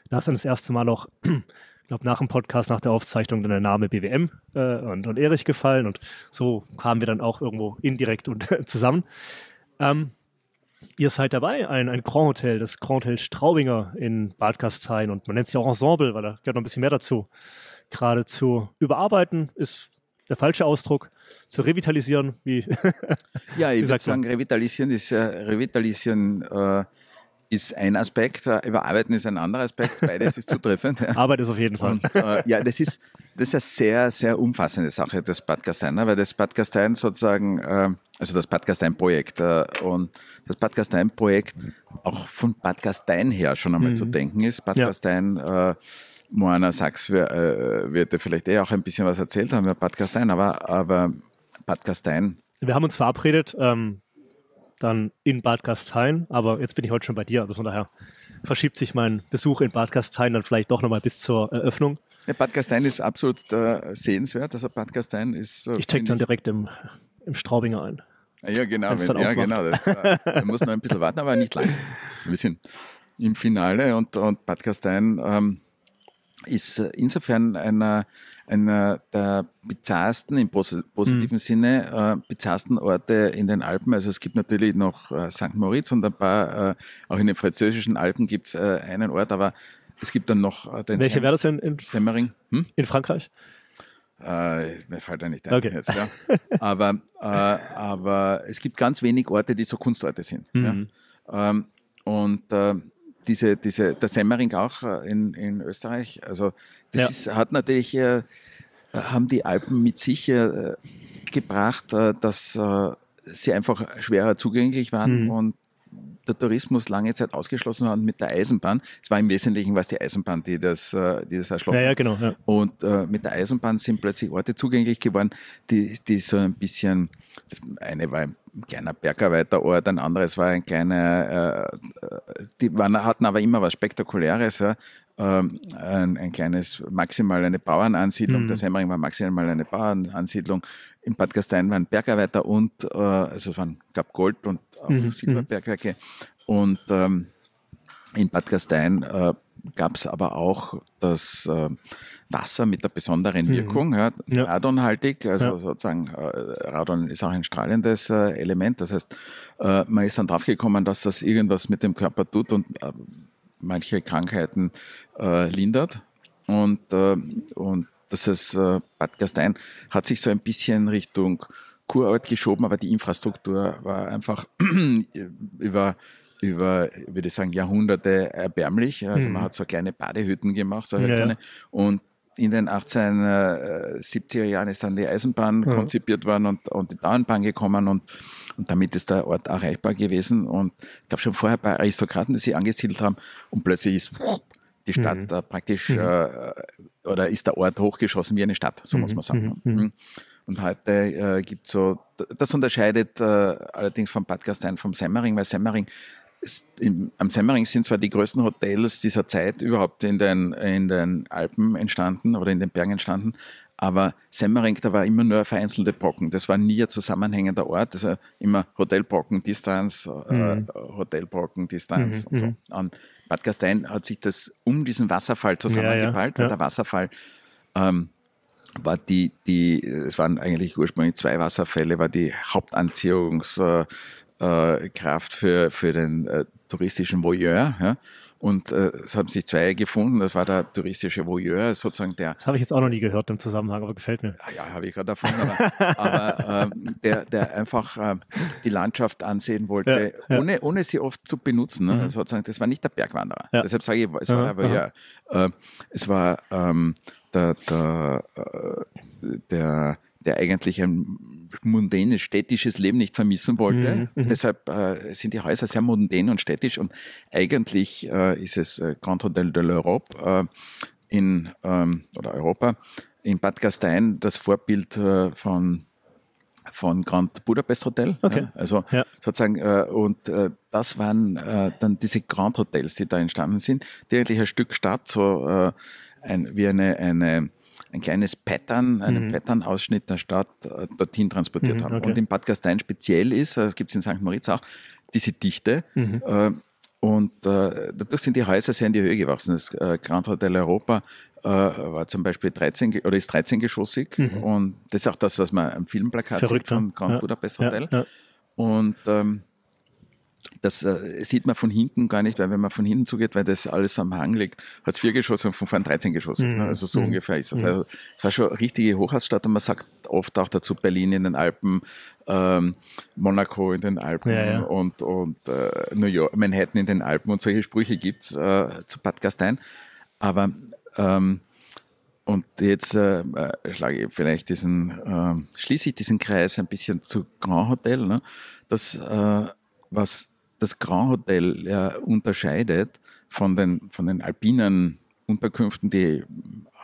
Da ist dann das erste Mal auch, ich glaube, nach dem Podcast, nach der Aufzeichnung dann der Name BWM äh, und, und Erich gefallen. Und so kamen wir dann auch irgendwo indirekt und zusammen. Ähm, ihr seid dabei, ein, ein Grand Hotel, das Grand Hotel Straubinger in Bad Gastein. Und man nennt es ja auch Ensemble, weil da gehört noch ein bisschen mehr dazu. Gerade zu überarbeiten ist der falsche Ausdruck, zu revitalisieren. Wie ja, ich würde sagen, revitalisieren ist, äh, revitalisieren, äh, ist ein Aspekt, äh, überarbeiten ist ein anderer Aspekt, beides ist zutreffend. Arbeit ist auf jeden Fall. Und, äh, ja, das ist, das ist eine sehr, sehr umfassende Sache, das Podcastein, ne? weil das Podcastein sozusagen, äh, also das Podcastein-Projekt und das Podcastein-Projekt auch von Podcastein her schon einmal mhm. zu denken ist. Podcastein ja Moana Sachs wir, äh, wird dir vielleicht eh auch ein bisschen was erzählt haben über Bad Gastein, aber, aber Bad Gastein. Wir haben uns verabredet, ähm, dann in Bad Gastein, aber jetzt bin ich heute schon bei dir, also von daher verschiebt sich mein Besuch in Bad Gastein dann vielleicht doch nochmal bis zur Eröffnung. Ja, Bad Gastein ist absolut äh, sehenswert, also Bad Gastein ist... Äh, ich check dann direkt im, im Straubinger ein. Ja, genau. Wenn, ja, genau das, man äh, muss noch ein bisschen warten, aber nicht lange. Ein bisschen im Finale und, und Bad Gastein... Ähm, ist äh, insofern einer, einer der bizarrsten, im positiven mhm. Sinne, äh, bizarrsten Orte in den Alpen. Also es gibt natürlich noch äh, St. Moritz und ein paar, äh, auch in den französischen Alpen gibt es äh, einen Ort, aber es gibt dann noch äh, den Welche wäre das denn in, Semmering? Hm? In Frankreich? Äh, mir fällt da nicht ein okay. jetzt, ja. Aber, äh, aber es gibt ganz wenig Orte, die so Kunstorte sind. Mhm. Ja. Ähm, und äh, diese, diese, der Semmering auch äh, in, in Österreich. Also das ja. ist, hat natürlich, äh, haben die Alpen mit sich äh, gebracht, äh, dass äh, sie einfach schwerer zugänglich waren mhm. und der Tourismus lange Zeit ausgeschlossen hat mit der Eisenbahn, es war im Wesentlichen was die Eisenbahn, die das, äh, die das erschlossen hat. ja, ja, genau, ja. Und äh, mit der Eisenbahn sind plötzlich Orte zugänglich geworden, die, die so ein bisschen, das eine war ein kleiner Bergarbeiterort, ein anderes war ein kleiner, äh, äh, die waren, hatten aber immer was Spektakuläres. Ja ähm, ein, ein, kleines, maximal eine Bauernansiedlung, mhm. das Hemmering war maximal eine Bauernansiedlung. In Bad Gastein waren Bergarbeiter und, äh, also es waren, gab Gold und auch mhm. Silberbergwerke. Und ähm, in Bad Gastein äh, gab es aber auch das äh, Wasser mit der besonderen mhm. Wirkung, mhm. ja, radonhaltig, also ja. sozusagen äh, Radon ist auch ein strahlendes äh, Element, das heißt, äh, man ist dann draufgekommen, dass das irgendwas mit dem Körper tut und äh, manche Krankheiten äh, lindert. Und, äh, und das ist, äh, Bad Gastein hat sich so ein bisschen Richtung Kurort geschoben, aber die Infrastruktur war einfach über über, würde ich sagen, Jahrhunderte erbärmlich. Also mhm. man hat so kleine Badehütten gemacht, so Ja. Und in den 1870er Jahren ist dann die Eisenbahn mhm. konzipiert worden und, und die Bauernbahn gekommen und, und damit ist der Ort erreichbar gewesen. Und ich glaube schon vorher bei Aristokraten, die sie angesiedelt haben und plötzlich ist die Stadt mhm. praktisch mhm. Äh, oder ist der Ort hochgeschossen wie eine Stadt, so muss mhm. man sagen. Mhm. Mhm. Und heute äh, gibt so, das unterscheidet äh, allerdings vom Podcast ein vom Semmering, weil Semmering im, am Semmering sind zwar die größten Hotels dieser Zeit überhaupt in den, in den Alpen entstanden oder in den Bergen entstanden, aber Semmering, da war immer nur vereinzelte Brocken. Das war nie ein zusammenhängender Ort. Das war immer Hotelbrocken, Distanz, äh, mhm. äh, Hotelbrocken, Distanz mhm, und so. Und mhm. Bad Gastein hat sich das um diesen Wasserfall zusammengeballt, ja, ja, ja. der Wasserfall ähm, war die, die, es waren eigentlich ursprünglich zwei Wasserfälle, war die Hauptanziehungs, äh, äh, Kraft für, für den äh, touristischen Voyeur. Ja? Und äh, es haben sich zwei gefunden. Das war der touristische Voyeur, sozusagen der. Das habe ich jetzt auch noch nie gehört im Zusammenhang, aber gefällt mir. Ja, ja habe ich gerade davon. Aber, aber ähm, der, der einfach ähm, die Landschaft ansehen wollte, ja, ja. Ohne, ohne sie oft zu benutzen. Ne? Mhm. Also sozusagen, das war nicht der Bergwanderer. Ja. Deshalb sage ich, es war der Voyeur. Äh, es war ähm, der, der, äh, der der eigentlich ein mundänes, städtisches Leben nicht vermissen wollte. Mhm, mhm. Deshalb äh, sind die Häuser sehr mundän und städtisch und eigentlich äh, ist es äh, Canton de, de l'Europe äh, in, ähm, oder Europa in Bad Gastein das Vorbild äh, von von Grand Budapest Hotel. Okay. Ja, also ja. sozusagen, äh, und äh, das waren äh, dann diese Grand Hotels, die da entstanden sind, die eigentlich ein Stück Stadt, so äh, ein, wie eine, eine ein kleines Pattern, einen mhm. Pattern-Ausschnitt der Stadt äh, dorthin transportiert mhm, haben. Okay. Und in Bad Gastein speziell ist, es äh, gibt es in St. Moritz auch, diese Dichte. Mhm. Äh, und äh, dadurch sind die Häuser sehr in die Höhe gewachsen. Das äh, Grand Hotel Europa äh, war zum Beispiel 13 oder ist 13-geschossig. Mhm. Und das ist auch das, was man am Filmplakat Verrückt, sieht von Grand ja, Budapest Hotel. Ja, ja. Und ähm, das äh, sieht man von hinten gar nicht, weil wenn man von hinten zugeht, weil das alles am Hang liegt, hat es vier geschossen und von vorn 13 geschossen. Ne? Mhm. Also so mhm. ungefähr ist das. Mhm. Also es war schon richtige Hochhausstadt und man sagt oft auch dazu Berlin in den Alpen, ähm, Monaco in den Alpen ja, ja. und, und äh, New York, Manhattan in den Alpen und solche Sprüche gibt es äh, zu Bad Gastein. Aber ähm, und jetzt äh, äh schlage ich vielleicht diesen, äh, schließe ich diesen Kreis ein bisschen zu Grand Hotel, ne? das, äh, was das Grand Hotel ja, äh, unterscheidet von den, von den alpinen Unterkünften, die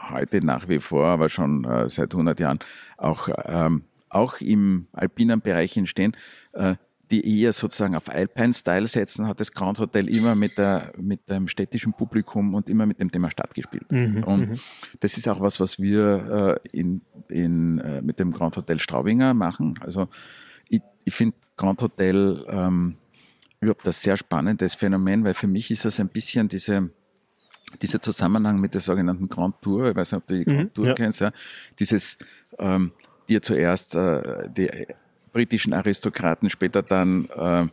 heute nach wie vor, aber schon äh, seit 100 Jahren auch, ähm, auch im alpinen Bereich entstehen, äh, die eher sozusagen auf Alpine-Style setzen, hat das Grand Hotel immer mit, der, mit dem städtischen Publikum und immer mit dem Thema Stadt gespielt. Mhm, mhm. und das ist auch was, was wir äh, in, in, äh, mit dem Grand Hotel Straubinger machen. Also ich, ich finde Grand Hotel ähm, überhaupt ein sehr spannendes Phänomen, weil für mich ist das ein bisschen diese, dieser Zusammenhang mit der sogenannten Grand Tour, ich weiß nicht, ob du die mhm, Grand Tour ja. kennst, ja, dieses ähm, dir zuerst äh, die britischen Aristokraten, später dann äh,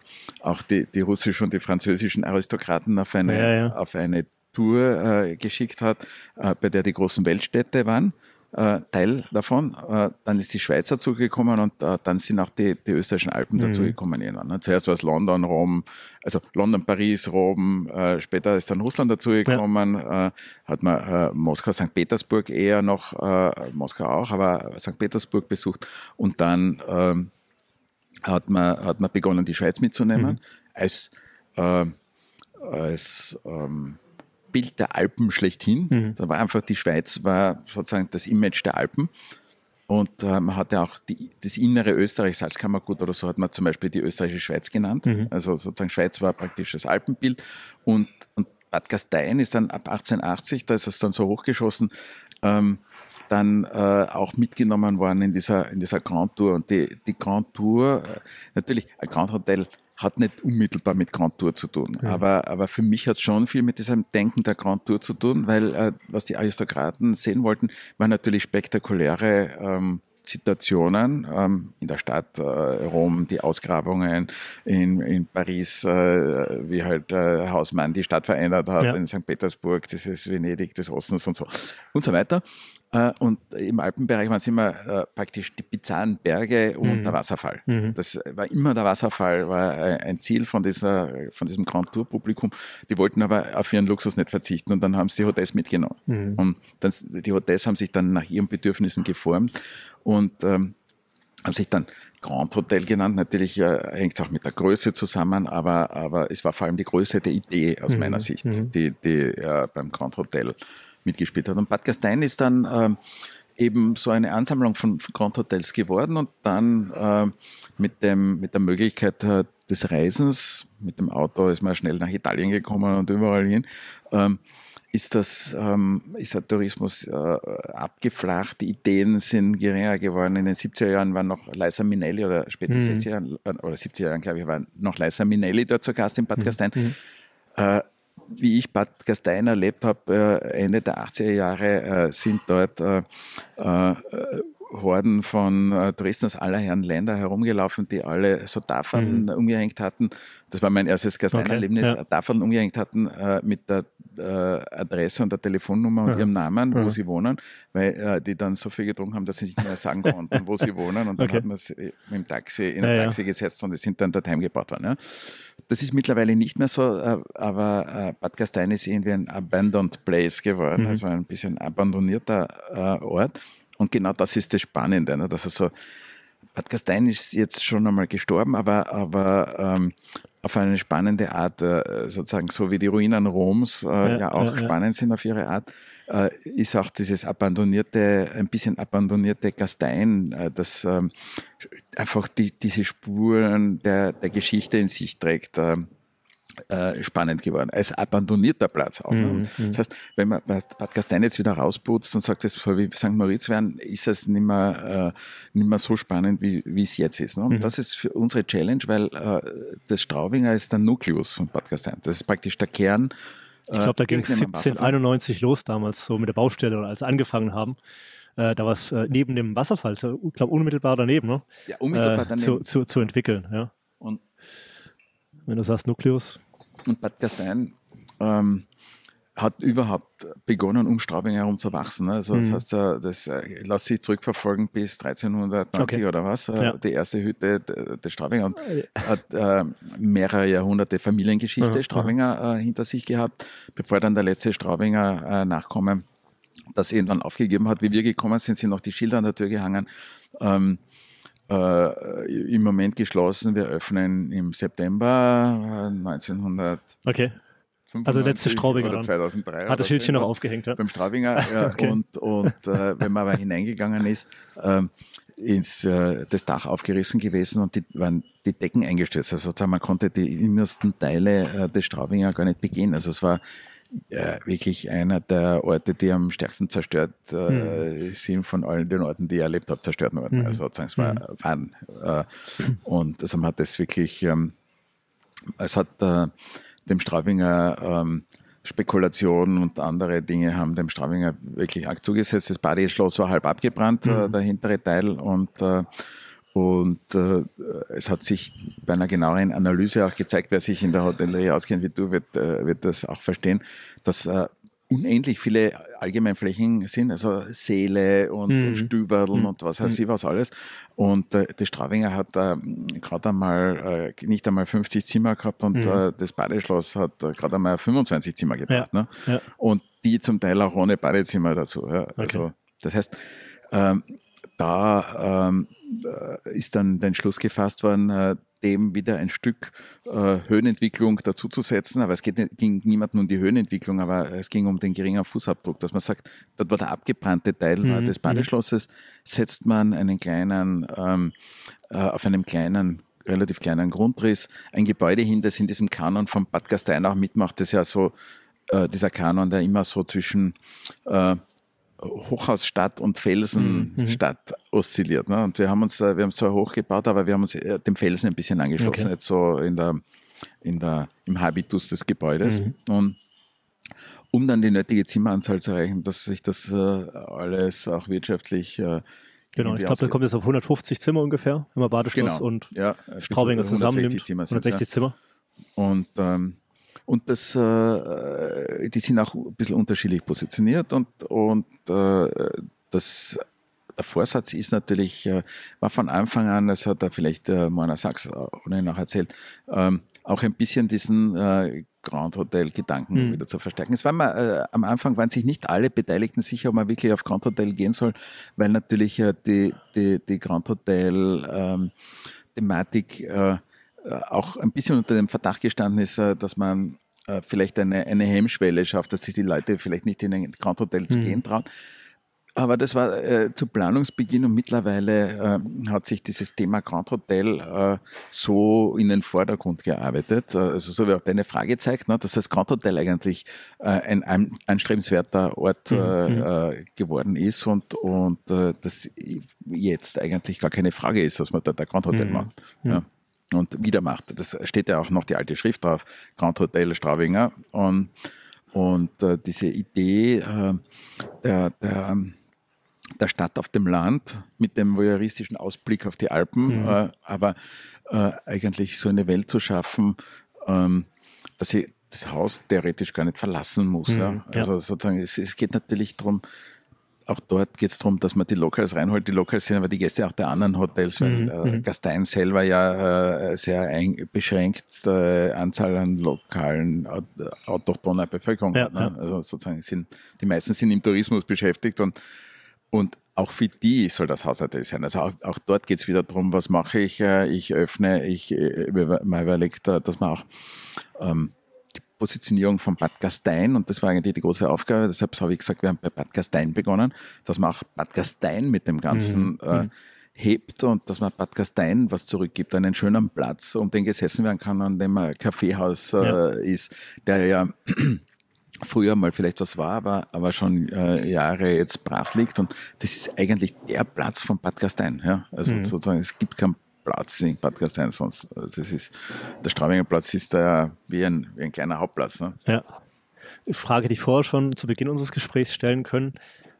auch die, die russischen und die französischen Aristokraten auf eine, ja, ja. Auf eine Tour äh, geschickt hat, äh, bei der die großen Weltstädte waren äh, Teil davon. Äh, dann ist die Schweiz dazugekommen und äh, dann sind auch die, die österreichischen Alpen mhm. dazugekommen eh Ne? Zuerst war es London, Rom, also London, Paris, Rom, äh, später ist dann Russland dazugekommen, ja. Äh, hat man äh, Moskau, St. Petersburg eher noch, Moskau auch, aber St. Petersburg besucht und dann ähm, hat man, hat man begonnen, die Schweiz mitzunehmen mhm. als, als ähm, Abbild der Alpen schlechthin. Mhm. Da war einfach die Schweiz, war sozusagen das Image der Alpen. Und äh, man hatte auch die, das innere Österreich, Salzkammergut oder so hat man zum Beispiel die österreichische Schweiz genannt. Mhm. Also sozusagen Schweiz war praktisch das Alpenbild. Und, und Bad Gastein ist dann ab 1880, da ist es dann so hochgeschossen, ähm, dann äh, auch mitgenommen worden in dieser, in dieser Grand Tour. Und die, die Grand Tour, äh, natürlich, ein Grand Hotel hat nicht unmittelbar mit Grand Tour zu tun. Ja. Aber, aber für mich hat es schon viel mit diesem Denken der Grand Tour zu tun, weil äh, was die Aristokraten sehen wollten, waren natürlich spektakuläre ähm, Situationen ähm, in der Stadt äh, Rom, die Ausgrabungen in, in Paris, äh, wie halt äh, Hausmann die Stadt verändert hat, ja. in St. Petersburg, das ist Venedig des Ostens und so und so weiter. Äh, und im Alpenbereich waren es immer praktisch die bizarren Berge und mhm. der Wasserfall. Mhm. Das war immer der Wasserfall, war äh, ein Ziel von, dieser, von diesem Grand Tour Publikum. Die wollten aber auf ihren Luxus nicht verzichten und dann haben sie die Hotels mitgenommen. Mhm. Und dann, die Hotels haben sich dann nach ihren Bedürfnissen geformt und ähm, haben sich dann Grand Hotel genannt. Natürlich äh, hängt es auch mit der Größe zusammen, aber, aber es war vor allem die Größe der Idee aus mhm. meiner Sicht, mhm. die, die äh, beim Grand Hotel mitgespielt hat. Und Bad Gastein ist dann ähm, eben so eine Ansammlung von, Grand Hotels geworden und dann äh, mit, dem, mit der Möglichkeit äh, des Reisens, mit dem Auto ist man schnell nach Italien gekommen und überall hin, ähm, ist, das, ähm, ist der Tourismus äh, abgeflacht, die Ideen sind geringer geworden. In den 70er Jahren waren noch Liza Minelli oder später mhm. 60er Jahren, äh, oder 70er Jahren, glaube ich, waren noch Liza Minelli dort zu Gast in Bad mhm. Gastein. Mhm. Äh, wie ich Bad Gastein erlebt habe, äh, Ende der 80er Jahre, äh, sind dort äh, äh, Horden von äh, Dresdens aller Herren Länder herumgelaufen, die alle so Tafeln mhm. umgehängt hatten. Das war mein erstes Gasteinerlebnis. Okay, ja. Tafeln umgehängt hatten äh, mit der äh, Adresse und der Telefonnummer und ja. ihrem Namen, ja. wo sie wohnen, weil äh, die dann so viel getrunken haben, dass sie nicht mehr sagen konnten, wo sie wohnen. Und dann okay. hat man sie mit dem Taxi in ein Taxi gesetzt und die sind dann dorthin gebaut worden. Ja. Das ist mittlerweile nicht mehr so, äh, aber äh, Bad Gastein ist irgendwie ein abandoned place geworden, mhm. also ein bisschen abandonierter äh, Ort. Und genau das ist das Spannende, ne? dass er so, Bad Gastein ist jetzt schon einmal gestorben, aber, aber ähm, auf eine spannende Art, äh, sozusagen so wie die Ruinen Roms äh, ja, ja, auch ja, spannend sind auf ihre Art, äh, ist auch dieses abandonierte, ein bisschen abandonierte Gastein, äh, das ähm, einfach die, diese Spuren der, der Geschichte in sich trägt. Ähm. Äh, spannend geworden, als abandonierter Platz auch. Ne? Mhm, mhm, Das heißt, wenn man Bad Gastein jetzt wieder rausputzt und sagt, das soll wie St. Moritz werden, ist es nicht mehr, äh, nicht mehr so spannend, wie es jetzt ist. Ne? Und mhm. das ist für unsere Challenge, weil äh, das Straubinger ist der Nukleus von Bad Kastein. Das ist praktisch der Kern. Ich glaube, da ging es 1791 los damals, so mit der Baustelle, als sie angefangen haben. Äh, da war es äh, neben dem Wasserfall, ich glaube unmittelbar daneben, ne? ja, unmittelbar äh, daneben. zu, zu, zu entwickeln. Ja wenn du sagst Nukleus. Und Bad Gastein ähm, hat überhaupt begonnen, um Straubing herum zu wachsen. Also das mhm. heißt, äh, das äh, lässt sich zurückverfolgen bis 1390 okay. oder was. Äh, ja. Die erste Hütte des Straubinger und hat äh, mehrere Jahrhunderte Familiengeschichte mhm. Straubinger äh, hinter sich gehabt, bevor dann der letzte Straubinger äh, Nachkomme das irgendwann aufgegeben hat. Wie wir gekommen sind, sind noch die Schilder an der Tür gehangen. Ähm, äh, Im Moment geschlossen. Wir öffnen im September 1900. Äh, okay. Also letzte Straubinger. Oder 2003. Hat das Schildchen noch aufgehängt. Ja? Beim Straubinger. Ja, okay. Und, und äh, wenn man aber hineingegangen ist, äh, ist äh, das Dach aufgerissen gewesen und die, waren die Decken eingestürzt. Also sozusagen, man konnte die innersten Teile äh, des Straubinger gar nicht begehen. Also es war ja, wirklich einer der Orte, die am stärksten zerstört äh, mhm. sind von allen den Orten, die ich erlebt habe, zerstörten Orten. Mhm. Also sozusagen, es war, mhm. waren. Äh, und also man hat das wirklich, ähm, es hat äh, dem Straubinger ähm, Spekulationen und andere Dinge haben dem Straubinger wirklich arg zugesetzt. Das Badeschloss war halb abgebrannt, äh, hm. der hintere Teil und äh, und äh, es hat sich bei einer genaueren Analyse auch gezeigt, wer sich in der Hotellerie auskennt wie du, wird, äh, wird das auch verstehen, dass äh, unendlich viele Allgemeinflächen sind, also Seele und mhm. Stüberl mhm. und was weiß hm. ich was alles. Und äh, die Strabinger hat äh, gerade einmal äh, nicht einmal 50 Zimmer gehabt und mhm. äh, das Badeschloss hat äh, gerade einmal 25 Zimmer gebracht. Ja. Ne? Ja. Und die zum Teil auch ohne Badezimmer dazu. Ja? Also okay. Also das heißt, ähm, da ähm, äh, ist dann der Entschluss gefasst worden, äh, dem wieder ein Stück äh, Höhenentwicklung dazuzusetzen. Aber es geht, ging niemandem um die Höhenentwicklung, aber es ging um den geringen Fußabdruck, dass man sagt, dort war der abgebrannte Teil mhm. des mhm. Badeschlosses, setzt man einen kleinen, ähm, äh, auf einem kleinen relativ kleinen Grundriss, ein Gebäude hin, das in diesem Kanon von Bad Gastein auch mitmacht, das ist ja so, äh, dieser Kanon, der immer so zwischen äh, Hochhausstadt und Felsenstadt mhm. oszilliert. Ne? Und wir haben uns, äh, wir haben zwar hochgebaut, aber wir haben uns äh, dem Felsen ein bisschen angeschlossen, okay. jetzt so in der, in der, im Habitus des Gebäudes. Mhm. Und um dann die nötige Zimmeranzahl zu erreichen, dass sich das äh, alles auch wirtschaftlich äh, Genau, ich glaube, dann kommt jetzt auf 150 Zimmer ungefähr, immer Badeschloss genau. und ja, Straubinger zusammen. 160 Zimmer. 160 Zimmer. Und ähm, und das, äh, äh, die sind auch ein bisschen unterschiedlich positioniert und, und äh, das der Vorsatz ist natürlich, äh, war von Anfang an, das hat da vielleicht äh, Sachs ohnehin auch erzählt, ähm, auch ein bisschen diesen äh, Grand Hotel Gedanken mhm. wieder zu verstärken. Es war mal, am Anfang waren sich nicht alle Beteiligten sicher, ob man wirklich auf Grand Hotel gehen soll, weil natürlich die, die, die Grand Hotel ähm, Thematik äh, äh, auch ein bisschen unter dem Verdacht gestanden ist, äh, dass man äh, vielleicht eine, eine Hemmschwelle schafft, dass sich die Leute vielleicht nicht in ein Grand Hotel zu mhm. gehen trauen. Aber das war äh, zu Planungsbeginn und mittlerweile äh, hat sich dieses Thema Grand Hotel äh, so in den Vordergrund gearbeitet. Also so wie auch deine Frage zeigt, ne, dass das Grand Hotel eigentlich ein, ein anstrebenswerter Ort mhm. mhm. geworden ist und, und das jetzt eigentlich gar keine Frage ist, dass man da der Grand Hotel mhm. macht. Mhm. Ja und wieder macht. Das steht ja auch noch die alte Schrift drauf, Grand Hotel Straubinger. Und, ähm, und äh, diese Idee äh, der, der, der, Stadt auf dem Land mit dem voyeuristischen Ausblick auf die Alpen, mhm. äh, aber äh, eigentlich so eine Welt zu schaffen, ähm, dass sie das Haus theoretisch gar nicht verlassen muss. Mhm, ja? Also ja. sozusagen, es, es, geht natürlich darum, auch dort geht es darum, dass man die Locals reinholt. Die Locals sind aber die Gäste auch der anderen Hotels, weil mhm. äh, mhm. Gastein selber ja äh, sehr ein, beschränkt äh, Anzahl an lokalen autochthoner Bevölkerung ja, hat. Ne? Ja. Also sozusagen sind die meisten sind im Tourismus beschäftigt und und auch für die soll das Hausadress sein. Also auch, auch dort geht es wieder darum, was mache ich? Äh, ich öffne, ich, äh, man überlegt, äh, dass man auch ähm, Positionierung von Bad Gastein und das war eigentlich die große Aufgabe. Deshalb habe ich gesagt, wir haben bei Bad Gastein begonnen, dass man auch Bad Gastein mit dem Ganzen mhm. äh, mhm. hebt und dass man Bad Gastein was zurückgibt, einen schönen Platz, um den gesessen werden kann, an dem ein Kaffeehaus äh, ja. ist, der ja früher mal vielleicht was war, aber, aber schon äh, Jahre jetzt brach liegt. Und das ist eigentlich der Platz von Bad Gastein. Ja? Also mhm. sozusagen, es gibt keinen Platz in Bad Gastein sonst. Also das ist, der Straubinger Platz ist da wie ein, wie ein kleiner Hauptplatz. Ne? Ja. Ich frage die vorher schon zu Beginn unseres Gesprächs stellen können,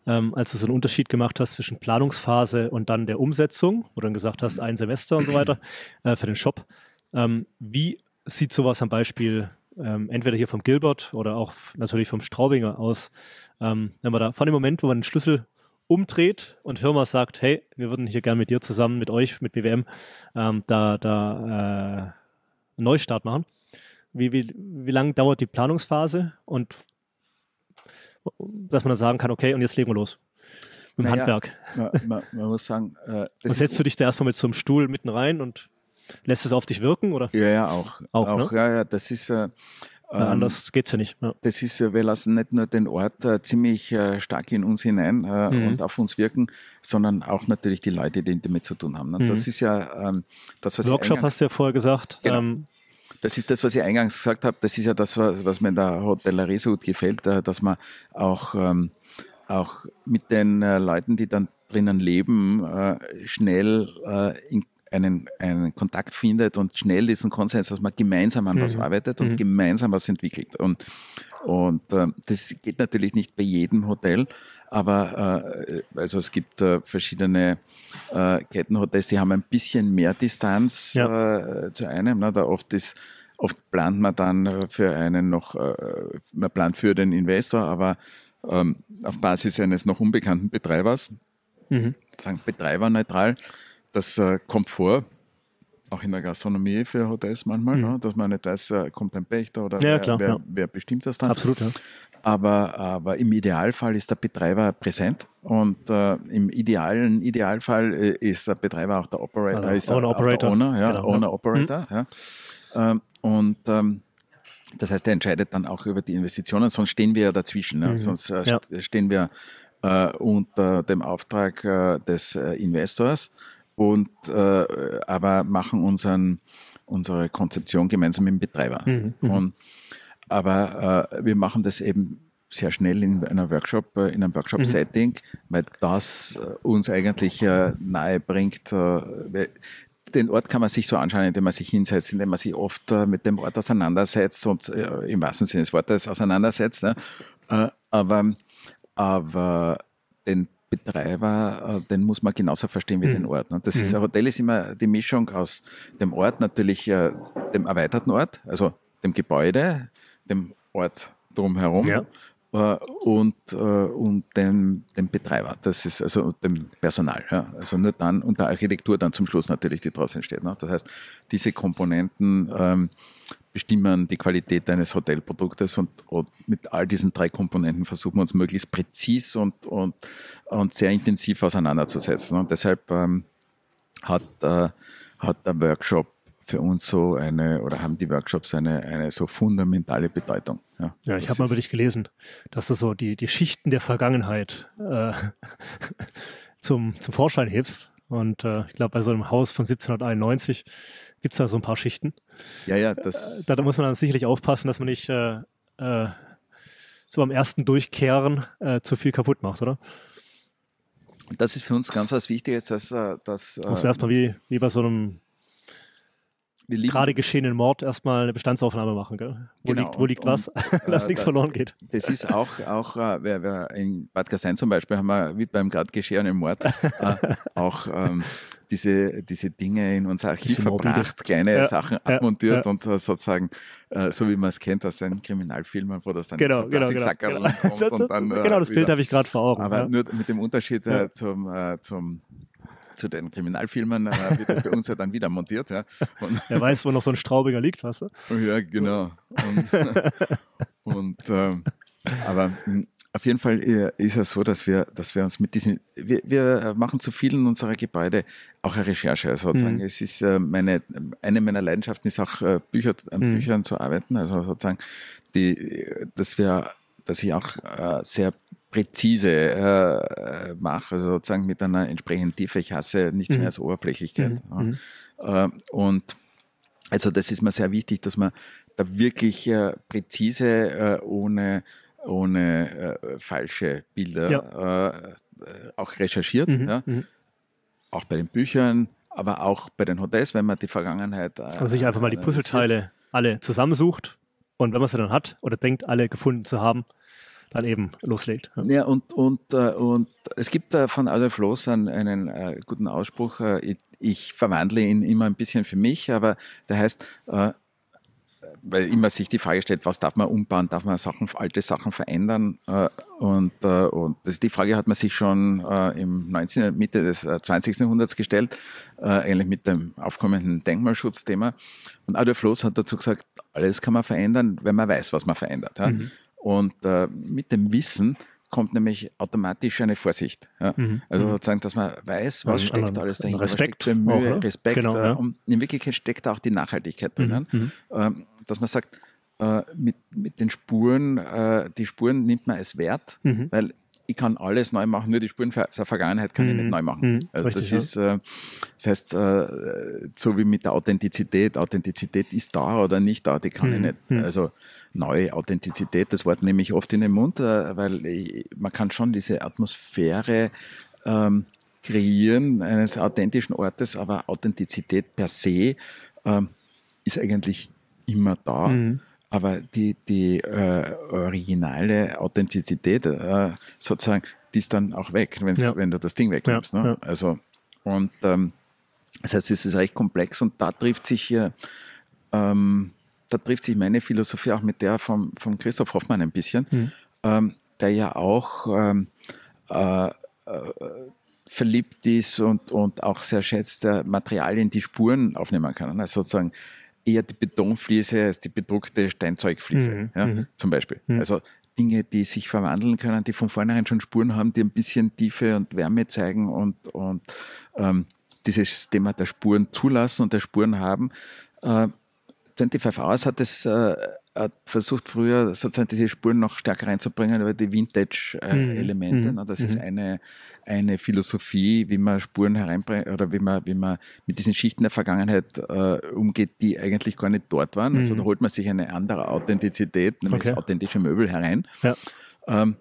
ähm, als du so einen Unterschied gemacht hast zwischen Planungsphase und dann der Umsetzung, wo du dann gesagt hast, ein Semester und so weiter äh, für den Shop. Ähm, wie sieht sowas am Beispiel ähm, entweder hier vom Gilbert oder auch natürlich vom Straubinger aus, ähm, wenn man da von dem Moment, wo man den Schlüssel umdreht und Hirmer sagt, hey, wir würden hier gerne mit dir zusammen, mit euch, mit BWM, ähm, da, da äh, einen Neustart machen. Wie, wie, wie lange dauert die Planungsphase und dass man dann sagen kann, okay, und jetzt legen wir los mit dem naja, Handwerk. Man, man, man, muss sagen, äh, und setzt du dich da erstmal mit so einem Stuhl mitten rein und lässt es auf dich wirken, oder? Ja, ja, auch. Auch, auch ne? ja, ja, das ist, äh, ja, ähm, anders geht es ja nicht. Ja. Das ist ja, wir lassen nicht nur den Ort äh, ziemlich äh, stark in uns hinein äh, mhm. und auf uns wirken, sondern auch natürlich die Leute, die damit zu tun haben. Ne? Mhm. Das ist ja ähm, das, was Workshop hast du ja vorher gesagt. Genau. Ähm, das ist das, was ich eingangs gesagt habe. Das ist ja das, was, was mir in der Hotellerie so gut gefällt, äh, dass man auch, ähm, auch mit den äh, Leuten, die dann drinnen leben, äh, schnell in einen, einen Kontakt findet und schnell diesen Konsens, dass man gemeinsam an mhm. was arbeitet und mhm. gemeinsam was entwickelt. Und, und äh, das geht natürlich nicht bei jedem Hotel, aber äh, also es gibt äh, verschiedene äh, Kettenhotels, die haben ein bisschen mehr Distanz ja. äh, zu einem. Ne? Da oft ist oft plant man dann äh, für einen noch, äh, man plant für den Investor, aber ähm, auf Basis eines noch unbekannten Betreibers, mhm. sagen betreiberneutral, das äh, kommt vor, auch in der Gastronomie für Hotels manchmal, mhm. ne? dass man nicht weiß, äh, kommt ein Pächter oder ja, wer, klar, wer, ja. wer, bestimmt das dann. Absolut, ja. Aber, aber im Idealfall ist der Betreiber präsent und äh, im idealen Idealfall äh, ist der Betreiber auch der Operator, also, ist Owner, Operator. Owner, ja, genau, Owner, mhm. Operator. Mhm. Ja. Ähm, und ähm, das heißt, er entscheidet dann auch über die Investitionen, sonst stehen wir ja dazwischen, ne? mhm. sonst äh, stehen wir äh, unter dem Auftrag äh, des Investors und äh, aber machen unseren, unsere Konzeption gemeinsam mit dem Betreiber. Mhm. mhm. Und, aber äh, wir machen das eben sehr schnell in einer Workshop, äh, in einem Workshop-Setting, mhm. weil das äh, uns eigentlich äh, nahe bringt. Äh, den Ort kann man sich so anschauen, indem man sich hinsetzt, indem man sich oft äh, mit dem Ort auseinandersetzt und äh, im wahrsten Sinne des Wortes auseinandersetzt. Ne? Äh, aber aber den Betreiber, äh, den muss man genauso verstehen wie mhm. den Ort. Ne? das ist, mhm. ein Hotel ist immer die Mischung aus dem Ort, natürlich äh, dem erweiterten Ort, also dem Gebäude, dem Ort drumherum ja. Äh, und, und dem, dem Betreiber, das ist also dem Personal. Also nur dann und der Architektur dann zum Schluss natürlich, die draus entsteht. Ne? Das heißt, diese Komponenten ähm, bestimmen die Qualität eines Hotelproduktes und, und, mit all diesen drei Komponenten versuchen wir uns möglichst präzise und, und, und sehr intensiv auseinanderzusetzen. Und deshalb ähm, hat, äh, hat der Workshop für uns so eine, oder haben die Workshops eine, eine so fundamentale Bedeutung. Ja, ja ich habe mal über dich gelesen, dass du so die, die Schichten der Vergangenheit äh, zum, zum Vorschein hebst und äh, ich glaube, bei so einem Haus von 1791 gibt es da so ein paar Schichten. Ja, ja, äh, das. Da, da muss man dann sicherlich aufpassen, dass man nicht äh, äh, so beim ersten Durchkehren äh, zu viel kaputt macht, oder? Und Das ist für uns ganz was Wichtiges, dass. Äh, dass muss man erstmal wie, wie bei so einem gerade geschehenen Mord erstmal eine Bestandsaufnahme machen. Gell? Wo genau, liegt, wo und, was, und, dass äh, nichts verloren geht. Das ist auch, auch äh, wir, wir in Bad Gastein zum Beispiel haben wir wie beim gerade geschehenen Mord äh, auch ähm, diese, diese Dinge in unser Archiv verbracht, kleine ja, Sachen abmontiert ja, ja. und äh, sozusagen, äh, so wie man es kennt aus den Kriminalfilmen, wo das dann genau, so genau, genau, genau. kommt. Das, und dann, äh, genau, das Bild habe ich gerade vor Augen. Aber nur mit dem Unterschied zum, zum zu den Kriminalfilmen äh, wird das bei uns ja dann wieder montiert. Ja. Und er weiß, wo noch so ein Straubiger liegt, weißt du? Oh ja, genau. Und, und ähm, aber hm, auf jeden Fall äh, ist es so, dass wir, dass wir uns mit diesen, wir, wir machen zu vielen unserer Gebäude auch eine Recherche also sozusagen. Mhm. Es ist äh, meine, eine meiner Leidenschaften ist auch äh, Bücher, an mhm. Büchern zu arbeiten, also sozusagen, die, dass wir, dass ich auch sehr präzise äh, äh, mache, also sozusagen mit einer entsprechenden Tiefe. Ich hasse nichts mhm. mehr als Oberflächlichkeit. Mhm. Ja. Mhm. Äh, und also das ist mir sehr wichtig, dass man da wirklich äh, präzise, äh, ohne, ohne äh, falsche Bilder ja. auch recherchiert. Mhm. Ja. Mhm. Auch bei den Büchern, aber auch bei den Hotels, wenn man die Vergangenheit. also sich einfach mal die Puzzleteile alle zusammensucht und wenn man sie dann hat oder denkt, alle gefunden zu haben, dann eben loslegt. Ja, und, und, äh, und es gibt äh, von Adolf Loos einen, einen äh, guten Ausspruch, ich verwandle ihn immer ein bisschen für mich, aber der heißt, weil immer sich die Frage stellt, was darf man umbauen, darf man Sachen, alte Sachen verändern? Und, und die Frage hat man sich schon im 19, Mitte des 20. Jahrhunderts gestellt, ähnlich mit dem aufkommenden Denkmalschutzthema. Und Adolf Loos hat dazu gesagt, alles kann man verändern, wenn man weiß, was man verändert. Mhm. Und äh, mit dem Wissen kommt nämlich automatisch eine Vorsicht. Ja. Mhm. mhm. Also sozusagen, dass man weiß, was also steckt alles dahinter. Respekt. Steckt Mühe, auch, Respekt. Genau, äh, ja. Und in Wirklichkeit steckt auch die Nachhaltigkeit mhm, drinnen. Mhm. Ähm, dass man sagt, äh, mit, mit den Spuren, äh, die Spuren nimmt man als Wert, mhm. weil ich kann alles neu machen, nur die Spuren der Vergangenheit kann mhm. ich nicht mhm. neu machen. Mhm. Also Richtig, das ja. ist, äh, das heißt, äh, so wie mit der Authentizität, Authentizität ist da oder nicht da, die kann mhm. ich nicht. Mhm. Also neue Authentizität, das Wort nehme ich oft in den Mund, äh, weil ich, man kann schon diese Atmosphäre ähm, kreieren eines authentischen Ortes, aber Authentizität per se ähm, ist eigentlich immer da. Mhm. Aber die, die äh, originale Authentizität äh, sozusagen, die ist dann auch weg, ja. wenn du das Ding wegnimmst. Ja, ne? Also, und ähm, das heißt, es ist recht komplex und da trifft sich hier, ähm, da trifft sich meine Philosophie auch mit der von, von Christoph Hoffmann ein bisschen, mhm. ähm, der ja auch ähm, äh, äh verliebt ist und, und auch sehr schätzt, Materialien, die Spuren aufnehmen kann. Ne? Also sozusagen eher die Betonfliese als die bedruckte Steinzeugfliese, mhm. Ja, mhm. zum Beispiel. Mhm. Also Dinge, die sich verwandeln können, die von vornherein schon Spuren haben, die ein bisschen Tiefe und Wärme zeigen und, und ähm, dieses Thema der Spuren zulassen und der Spuren haben. Äh, 25 Hours hat es äh, versucht früher sozusagen diese Spuren noch stärker reinzubringen über die Vintage-Elemente. Äh, mhm. Ne? Das mhm. ist eine, eine Philosophie, wie man Spuren hereinbringt oder wie man, wie man mit diesen Schichten der Vergangenheit äh, umgeht, die eigentlich gar nicht dort waren. Also mhm. Also da holt man sich eine andere Authentizität, nämlich okay. das authentische Möbel herein. Ja. Ähm,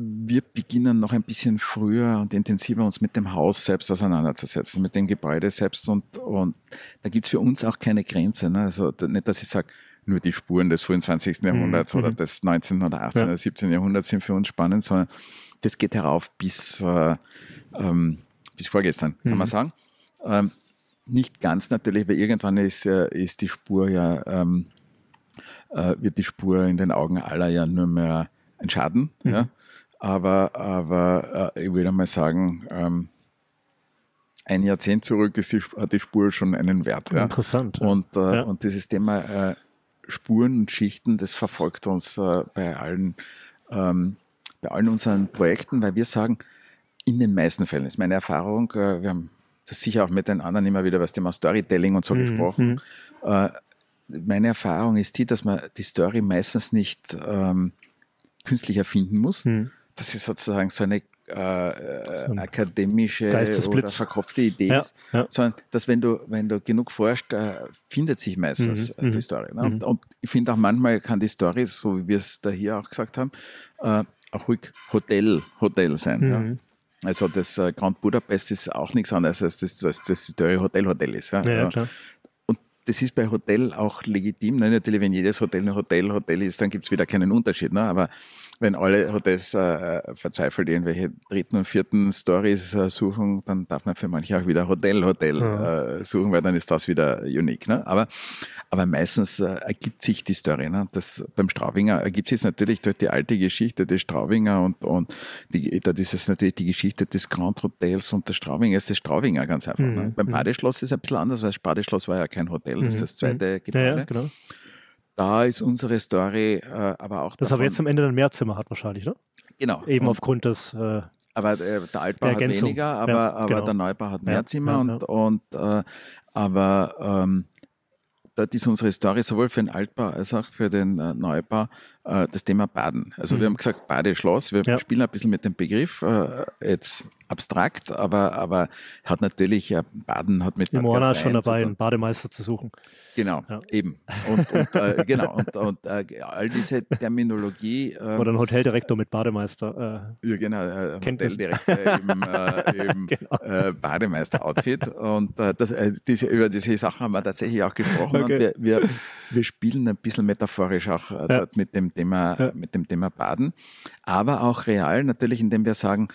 wir beginnen noch ein bisschen früher und intensiver uns mit dem Haus selbst auseinanderzusetzen, mit dem Gebäude selbst und, und da gibt's für uns auch keine Grenze. Ne? Also nicht, dass ich sage, nur die Spuren des frühen 20. Mhm, Jahrhunderts mhm. oder des 19. oder 18. oder 17. Jahrhunderts sind für uns spannend, sondern das geht herauf bis, äh, ähm, bis vorgestern, kann mhm. man sagen. Ähm, nicht ganz natürlich, weil irgendwann ist, äh, ist die Spur ja, ähm, äh, wird die Spur in den Augen aller ja nur mehr ein Schaden. Mhm. Ja? Aber, aber äh, ich würde mal sagen, ähm, ein Jahrzehnt zurück ist die, hat die Spur schon einen Wert. Ja? Interessant. Und, äh, ja. und dieses Thema äh, Spuren und Schichten, das verfolgt uns äh, bei, allen, ähm, bei allen unseren Projekten, weil wir sagen, in den meisten Fällen ist meine Erfahrung, äh, wir haben das sicher auch mit den anderen immer wieder was Thema Storytelling und so mhm. gesprochen. Mhm. Äh, meine Erfahrung ist die, dass man die Story meistens nicht ähm, künstlich erfinden muss. Mhm. Das ist sozusagen so eine äh, äh akademische oder verkopfte Idee ja, ist, ja. sondern dass wenn du, wenn du genug forschst, äh, findet sich meistens mhm, äh, die mhm, Story. Ne? Mhm. Und, und, ich finde auch manchmal kann die Story, so wie wir es da hier auch gesagt haben, äh, auch ruhig Hotel, Hotel sein. Mhm. Ja? Also das Grand Budapest ist auch nichts anderes, als dass das, das, das Hotel Hotel ist. Ja? Ja, also das ist bei Hotel auch legitim. Ne? Natürlich, wenn jedes Hotel ein Hotel Hotel ist, dann gibt es wieder keinen Unterschied. Ne? Aber wenn alle Hotels äh, verzweifelt irgendwelche dritten und vierten Stories äh, suchen, dann darf man für manche auch wieder Hotel Hotel ja. äh, suchen, weil dann ist das wieder unique. Ne? Aber, aber meistens äh, ergibt sich die Story. Ne? Das, beim Straubinger ergibt sich natürlich durch die alte Geschichte des Straubinger und, und die, dort ist es natürlich die Geschichte des Grand Hotels und des ist das Straubinger ganz einfach. Ne? Mhm. Ne? Beim mhm. Badeschloss ist es ein bisschen anders, weil das Badeschloss war ja kein Hotel. Hotel, das mhm. ist das zweite Gebäude. Mhm. Ja, ja, genau. Da ist unsere Story äh, aber auch. Dass er jetzt am Ende dann mehr Zimmer hat wahrscheinlich, ne? Genau. Eben und, aufgrund des. Äh, aber äh, der Altbau hat weniger, aber, ja, aber genau. der Neubau hat mehr Zimmer und, und äh, aber ähm, das ist unsere Story sowohl für den Altbau als auch für den äh, Neubau äh, das Thema Baden. Also mhm. wir haben gesagt, Badeschloss, wir ja. spielen ein bisschen mit dem Begriff, äh, jetzt abstrakt, aber, aber hat natürlich, äh, Baden hat mit Im Bad schon dabei, einen Bademeister zu suchen. Genau, ja. eben. Und, und äh, genau, und, und äh, all diese Terminologie. Äh, Oder ein Hoteldirektor mit Bademeister. ja, genau, äh, Hoteldirektor im, im genau. Bademeister-Outfit. Und das, diese, über diese Sachen haben wir tatsächlich auch gesprochen. Okay. Und wir, wir, wir spielen ein bisschen metaphorisch auch ja. dort mit dem Thema, ja. mit dem Thema Baden, aber auch real natürlich, indem wir sagen,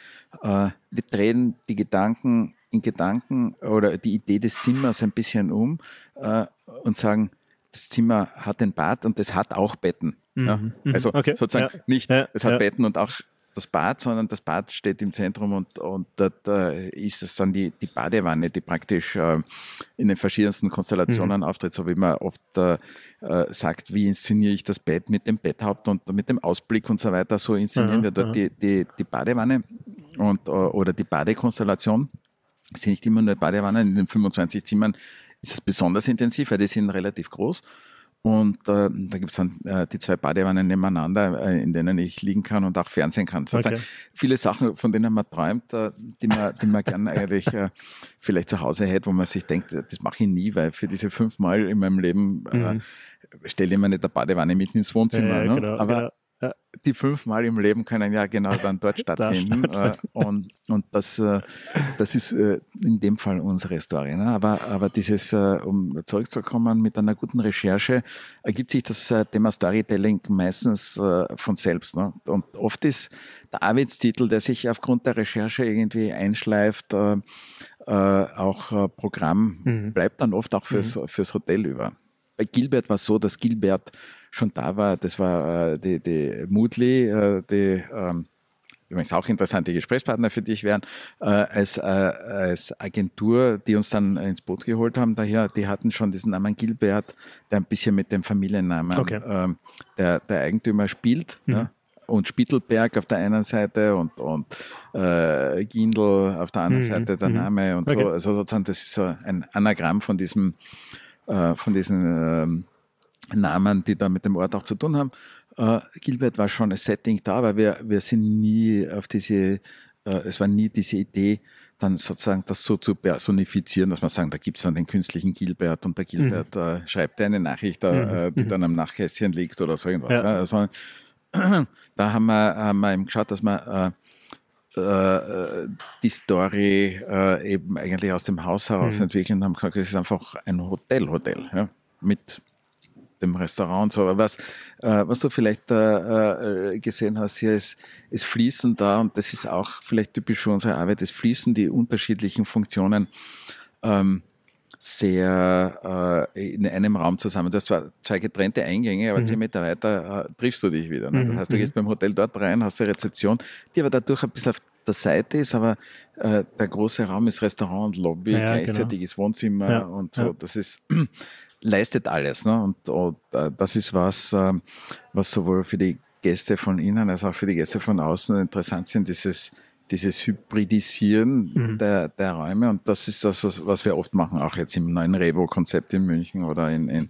äh, wir drehen die Gedanken in Gedanken oder die Idee des Zimmers ein bisschen um äh, und sagen, das Zimmer hat ein Bad und es hat auch Betten. Mhm. Ja? Mhm. Also okay. sozusagen ja. nicht, es hat Betten und auch das Bad, sondern das Bad steht im Zentrum und, und dort äh, ist es dann die, die Badewanne, die praktisch äh, in den verschiedensten Konstellationen mhm. auftritt, so wie man oft äh, äh sagt, wie inszeniere ich das Bett mit dem Betthaupt und mit dem Ausblick und so weiter, so inszenieren ja, wir dort ja. die, die, die Badewanne und, äh, oder die Badekonstellation. Es sind nicht immer nur Badewanne, in den 25 Zimmern ist es besonders intensiv, weil die sind relativ groß. Und äh, da gibt es dann äh, die zwei Badewannen nebeneinander, äh, in denen ich liegen kann und auch Fernsehen kann. Okay. Viele Sachen, von denen man träumt, äh, die man, die man gerne eigentlich äh, vielleicht zu Hause hätte, wo man sich denkt, äh, das mache ich nie, weil für diese fünfmal in meinem Leben äh, mhm. stelle ich mir nicht der Badewanne mitten ins Wohnzimmer. Ja, ja, ne? genau, Aber genau die fünfmal im Leben können ja genau dann dort stattfinden. da äh, und, und das, äh, das ist äh, in dem Fall unsere Story. Ne? Aber, aber dieses, um zurückzukommen, mit einer guten Recherche ergibt sich das Thema Storytelling meistens von selbst. Ne? Und oft ist der Arbeitstitel, der sich aufgrund der Recherche irgendwie einschleift, auch Programm, mhm. bleibt dann oft auch fürs, mhm. fürs Hotel über. Bei Gilbert war es so, dass Gilbert schon da war. Das war äh, die, die Moodley, äh, die ähm, übrigens auch interessante Gesprächspartner für dich wären, äh, als, äh, als Agentur, die uns dann ins Boot geholt haben. Daher, die hatten schon diesen Namen Gilbert, der ein bisschen mit dem Familiennamen okay. ähm, der, der Eigentümer spielt. Mhm. Ja? Und Spittelberg auf der einen Seite und, und äh, Gindl auf der anderen mhm. Seite der mhm. Name und okay. so. Also sozusagen, das ist so ein Anagramm von diesem, äh, von diesen ähm, Namen, die da mit dem Ort auch zu tun haben. Äh, Gilbert war schon ein Setting da, aber wir, wir sind nie auf diese, äh, es war nie diese Idee, dann sozusagen das so zu personifizieren, dass man sagen, da gibt es dann den künstlichen Gilbert und der Gilbert mhm. äh, schreibt eine Nachricht, äh, mhm. äh die mhm. dann am Nachkästchen liegt oder so irgendwas. Ja. Also, da haben wir, haben wir eben geschaut, dass wir äh, äh, die Story eben eigentlich aus dem Haus heraus mhm. entwickeln und haben gesagt, es ist einfach ein Hotel-Hotel ja, mit dem Restaurant und so. Aber was, äh, was du vielleicht äh, äh, gesehen hast hier, ist, es fließen da, und das ist auch vielleicht typisch für unsere Arbeit, es fließen die unterschiedlichen Funktionen ähm, sehr äh, in einem Raum zusammen. Das war zwei getrennte Eingänge, aber mhm. zehn Meter weiter äh, triffst du dich wieder. Ne? Mhm. Das heißt, du gehst mhm. beim Hotel dort rein, hast die Rezeption, die aber dadurch ein bisschen auf der Seite ist, aber äh, der große Raum ist Restaurant und Lobby, ja, gleichzeitig genau. ist Wohnzimmer ja, und so. Ja. Das ist leistet alles. Ne? Und, und äh, das ist was, äh, was sowohl für die Gäste von innen als auch für die Gäste von außen interessant sind, dieses, dieses Hybridisieren mhm. der, der Räume. Und das ist das, was, was wir oft machen, auch jetzt im neuen Revo-Konzept in München oder in, in,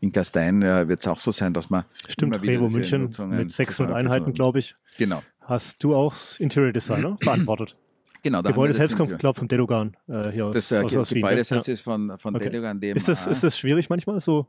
in Gastein äh, wird es auch so sein, dass man. Stimmt, Revo München mit 600 Einheiten, glaube ich. Genau. Hast du auch Interior Designer verantwortet? Genau, da Gebäude Selbstkampfclub von Delogan äh, hier das, aus, äh, aus, aus Gebäude Wien. selbst ja. ist von, von okay. Delogan. Dem, ist, das, äh, ist das schwierig manchmal so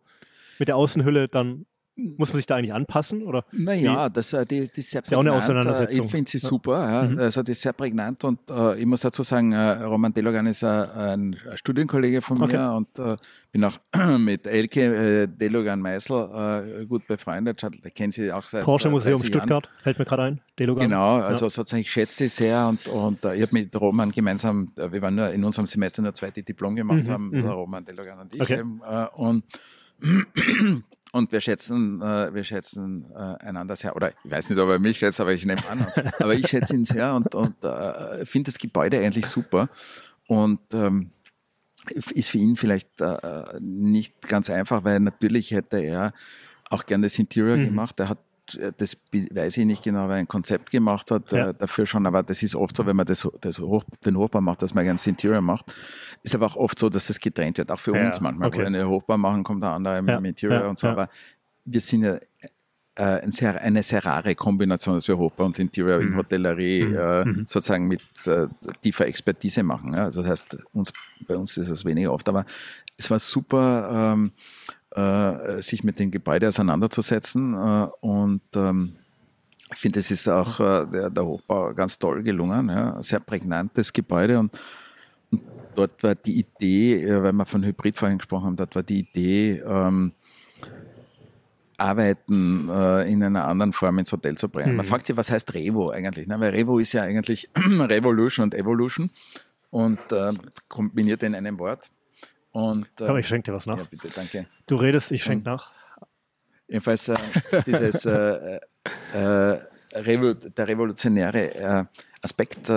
mit der Außenhülle dann muss man sich da eigentlich anpassen? Oder? Naja, das, äh, die, die ist sehr ist ja auch eine äh, Auseinandersetzung. Ich finde sie super. Ja. Mhm. Also die ist sehr prägnant und äh, ich muss dazu sagen, äh, Roman Delogan ist äh, ein Studienkollege von okay. mir und äh, bin auch mit Elke äh, Delogan Meisel gut befreundet. Ich kenne sie auch seit Porsche Museum Stuttgart, fällt mir gerade ein. Delogan. Genau, also ja. sozusagen, ich schätze sie sehr und, und ich habe mit Roman gemeinsam, wir waren nur in unserem Semester nur zweite Diplom gemacht, mhm. haben mhm. Roman Delogan und ich. Okay. und Und wir schätzen, äh, wir schätzen äh, einander sehr. Oder ich weiß nicht, ob er mich schätzt, aber ich nehme an. aber ich schätze ihn sehr und, und äh, finde das Gebäude eigentlich super. Und ähm, ist für ihn vielleicht äh, nicht ganz einfach, weil natürlich hätte er auch gerne das Interior mhm. gemacht. Er hat äh, das weiß ich nicht genau, weil ein Konzept gemacht hat äh, ja. äh, dafür schon, aber das ist oft so, wenn man das, das Hoch, den Hochbau macht, dass man ganz Interior macht. Ist aber auch oft so, dass das getrennt wird, auch für ja, uns manchmal. Okay. Wenn wir eine Hochbau machen, kommt der andere mit ja, dem Interior und so, aber wir sind ja äh, ein sehr, eine sehr rare Kombination, dass wir Hochbau und Interior mhm. in Hotellerie mhm. Äh, mhm. sozusagen mit äh, tiefer Expertise machen. Also das heißt, uns, bei uns ist das weniger oft, aber es war super. Ähm, äh, äh, sich mit dem Gebäude auseinanderzusetzen. Äh, und ähm, ich finde, es ist auch äh, der, der, Hochbau ganz toll gelungen. Ja. Sehr prägnantes Gebäude und, und dort war die Idee, äh, weil wir von Hybrid vorhin gesprochen haben, dort war die Idee, ähm, Arbeiten äh, in einer anderen Form ins Hotel zu bringen. Mhm. Man fragt sich, was heißt Revo eigentlich? Ne? Weil Revo ist ja eigentlich Revolution und Evolution und äh, kombiniert in einem Wort. Und, äh, Komm, ich schenke dir was nach. Ja, bitte, danke. Du redest, ich schenke ähm, nach. Jedenfalls äh, dieses, äh, äh, äh Revo der revolutionäre äh, Aspekt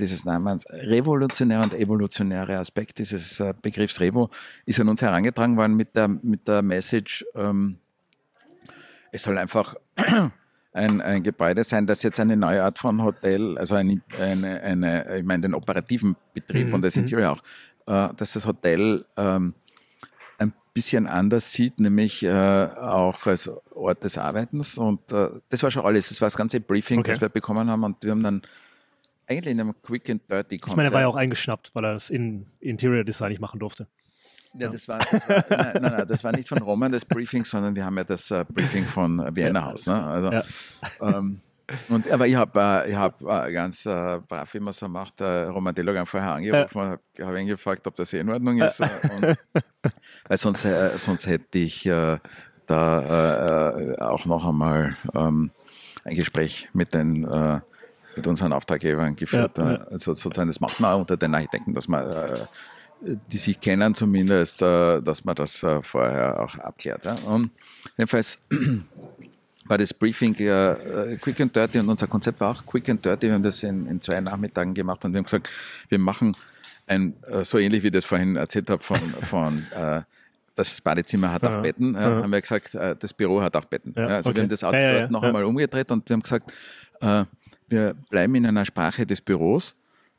dieses Namens, revolutionär und evolutionäre Aspekt dieses Begriffs Revo ist an uns herangetragen worden mit der, mit der Message, ähm, es soll einfach ein, ein Gebäude sein, das jetzt eine neue Art von Hotel, also ein, eine, eine, ich meine den operativen Betrieb mhm. und das Interior mhm. auch, äh, dass das Hotel ähm, ein bisschen anders sieht, nämlich äh, auch als Ort des Arbeitens. Und äh, das war schon alles. Das war das ganze Briefing, okay. das wir bekommen haben. Und wir haben dann eigentlich in einem Quick and Dirty Konzept. Ich meine, er war ja auch eingeschnappt, weil er das in Interior Design nicht machen durfte. Ja, ja. das war, das war nein, nein, nein, das war nicht von Roman das Briefing, sondern wir haben ja das äh, Briefing von äh, Vienna Haus. Ne? Also, ja. ähm, und, aber ich habe äh, ich hab äh, ganz äh, brav, wie man so macht, äh, Roman Delogang vorher angerufen, äh. habe ihn gefragt, ob das eh in Ordnung ist. Äh. Und, weil sonst, äh, sonst hätte ich äh, da auch noch einmal ähm, ein Gespräch mit den mit unseren Auftraggebern geführt. Ja, ja. Also sozusagen, das macht man auch unter den Architekten, dass man die sich kennen zumindest, dass man das vorher auch abklärt. Und jedenfalls war das Briefing äh, äh, Quick and Dirty und unser Konzept war auch Quick and Dirty. Wir haben das in, in zwei Nachmittagen gemacht und wir haben gesagt, wir machen ein, äh, so ähnlich wie ich das vorhin erzählt habe von, von äh, das Badezimmer hat ja, auch Betten, ja, äh, ja. haben wir gesagt, äh, das Büro hat auch Betten. Ja. also okay. wir haben das Auto dort noch einmal umgedreht und wir haben gesagt, äh, wir bleiben in einer Sprache des Büros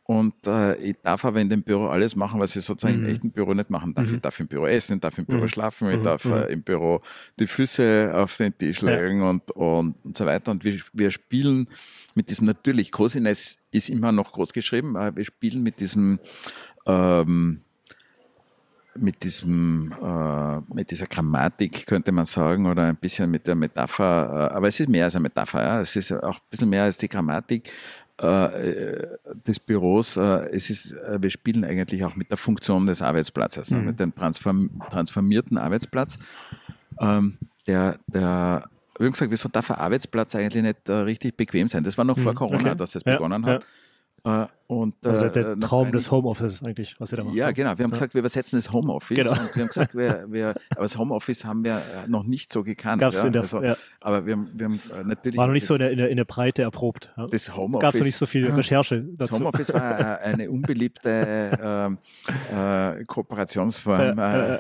und äh, ich darf aber in dem Büro alles machen, was ich sozusagen mhm. im echten Büro nicht machen darf. Mhm. Ich darf im Büro essen, ich darf im Büro mhm. schlafen, ich mhm. darf mhm. äh, im Büro die Füße auf den Tisch legen ja. und, und, und so weiter. Und wir, wir spielen mit diesem natürlich, Cosiness ist immer noch groß geschrieben, aber wir spielen mit diesem ähm, mit diesem äh, mit dieser Grammatik könnte man sagen oder ein bisschen mit der Metapher, äh, aber es ist mehr als eine Metapher, ja? es ist auch ein bisschen mehr als die Grammatik, äh, des Büros, äh, es ist, äh, wir spielen eigentlich auch mit der Funktion des Arbeitsplatzes, ne, mhm. mit dem transform transformierten Arbeitsplatz. Ähm, der, der, wie gesagt, wieso darf ein Arbeitsplatz eigentlich nicht richtig bequem sein? Das war noch mhm. vor Corona, okay. dass das ja. begonnen hat. Ja äh, und, also der äh, Traum des Homeoffice eigentlich, was ihr da macht. Ja, ne? genau. Wir haben ja. gesagt, wir übersetzen das Homeoffice. Genau. Und wir haben gesagt, wir, wir, aber das Homeoffice haben wir äh, noch nicht so gekannt. Gab's ja? in der, also, ja. Aber wir wir haben natürlich. War noch nicht so in der, in der, Breite erprobt. Ja? Das Homeoffice. Gab es noch nicht so viel ah. Recherche dazu. Das Homeoffice war eine unbeliebte äh, äh, Kooperationsform äh,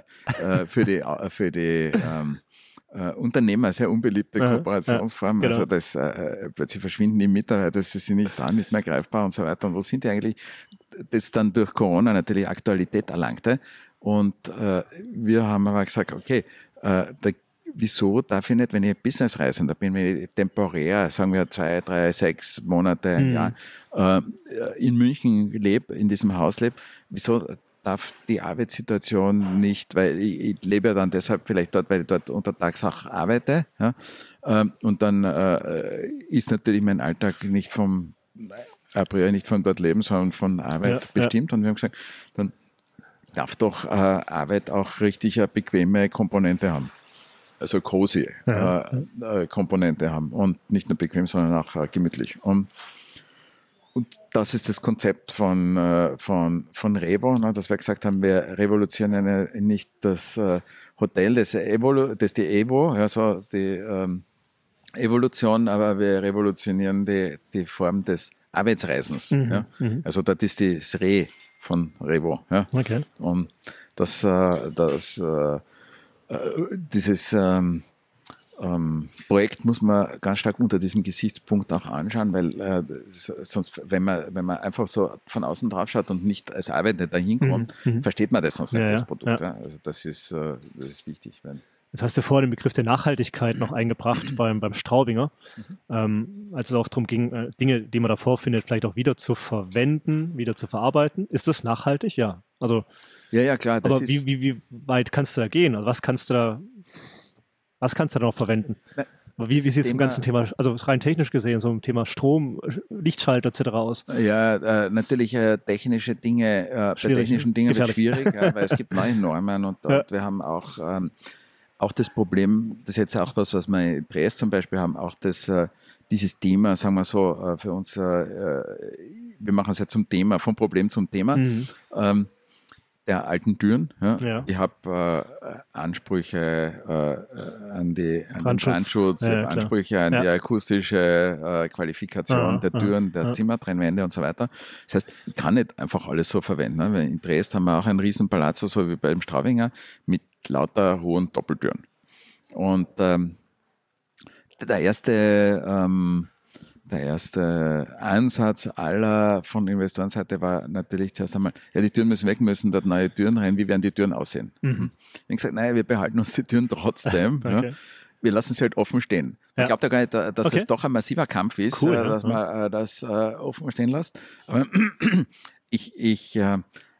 für die, für die ähm, äh, Unternehmer, sehr unbeliebte Aha, Kooperationsform. Ja, genau. Also das, äh, plötzlich verschwinden die Mitarbeiter, sie sind nicht da, nicht mehr greifbar und so weiter. Und wo sind die eigentlich? Das dann durch Corona natürlich Aktualität erlangte. Und äh, wir haben aber gesagt, okay, äh, da wieso darf ich nicht, wenn ich Businessreisender bin, wenn ich temporär, sagen wir zwei, drei, sechs Monate, ein mhm. Jahr, äh, in München lebe, in diesem Haus lebe, wieso darf die Arbeitssituation nicht, weil ich, ich, lebe ja dann deshalb vielleicht dort, weil ich dort untertags auch arbeite. Ja? Ähm, und dann äh, äh, ist natürlich mein Alltag nicht vom a priori nicht von dort leben, sondern von Arbeit ja, bestimmt. Ja. Und wir haben gesagt, dann darf doch äh, Arbeit auch richtig eine bequeme Komponente haben. Also cozy ja, äh, äh Komponente haben. Und nicht nur bequem, sondern auch äh, gemütlich. Und und das ist das Konzept von, äh, von, von Revo, ne, dass wir gesagt haben, wir revolutionieren nicht das äh, Hotel, das, Evolu, das die Evo, also die ähm, Evolution, aber wir revolutionieren die, die Form des Arbeitsreisens. Mhm, ja. mhm. Also das ist das Re von Revo. Ja. Okay. Und das, äh, das dieses ähm, ähm, Projekt muss man ganz stark unter diesem Gesichtspunkt auch anschauen, weil äh, sonst, wenn man, wenn man einfach so von außen drauf schaut und nicht als Arbeitender dahin kommt, mhm, mhm. versteht man das sonst ja, nicht, das Produkt. Ja. Also das ist, äh, das ist wichtig. Jetzt hast du vorhin den Begriff der Nachhaltigkeit noch eingebracht beim, beim Straubinger, mhm. ähm, als es auch darum ging, äh, Dinge, die man davor findet, vielleicht auch wieder zu verwenden, wieder zu verarbeiten. Ist das nachhaltig? Ja. Also, ja, ja, klar. aber wie, wie, wie weit kannst du da gehen? Also was kannst du da was kannst du da noch verwenden? Wie, wie sieht es im ganzen Thema, also rein technisch gesehen, so im Thema Strom, Lichtschalter etc. aus? Ja, äh, natürlich äh, technische Dinge, äh, bei technischen Dingen wird es schwierig, ja, äh, weil es gibt neue Normen und, und wir haben auch, ähm, auch das Problem, das ist jetzt auch was, was wir in Press zum Beispiel haben, auch das, äh, dieses Thema, sagen wir so, äh, für uns, wir machen es ja zum Thema, vom Problem zum Thema. Mhm. Ähm, der alten Türen. Ja. ja. Ich habe äh, äh, Ansprüche äh, an, die, an Brandschutz. den Brandschutz, ja, ja, Ansprüche an die akustische äh, Qualifikation ah, der ah, Türen, der ah. Zimmertrennwände und so weiter. Das heißt, ich kann nicht einfach alles so verwenden. Ne? In Dresden haben wir auch einen riesen Palazzo, so wie beim Straubinger, mit lauter hohen Doppeltüren. Und ähm, der erste ähm, der erste Ansatz aller von Investorenseite war natürlich zuerst einmal, ja, die Türen müssen weg, müssen dort neue Türen rein, wie werden die Türen aussehen? Mhm. Ich habe gesagt, naja, wir behalten uns die Türen trotzdem. okay. ja. Wir lassen sie halt offen stehen. Ja. Ich glaube da gar nicht, dass okay. das doch ein massiver Kampf ist, cool, äh, dass ja. man äh, das äh, offen stehen lässt. Aber ich, ich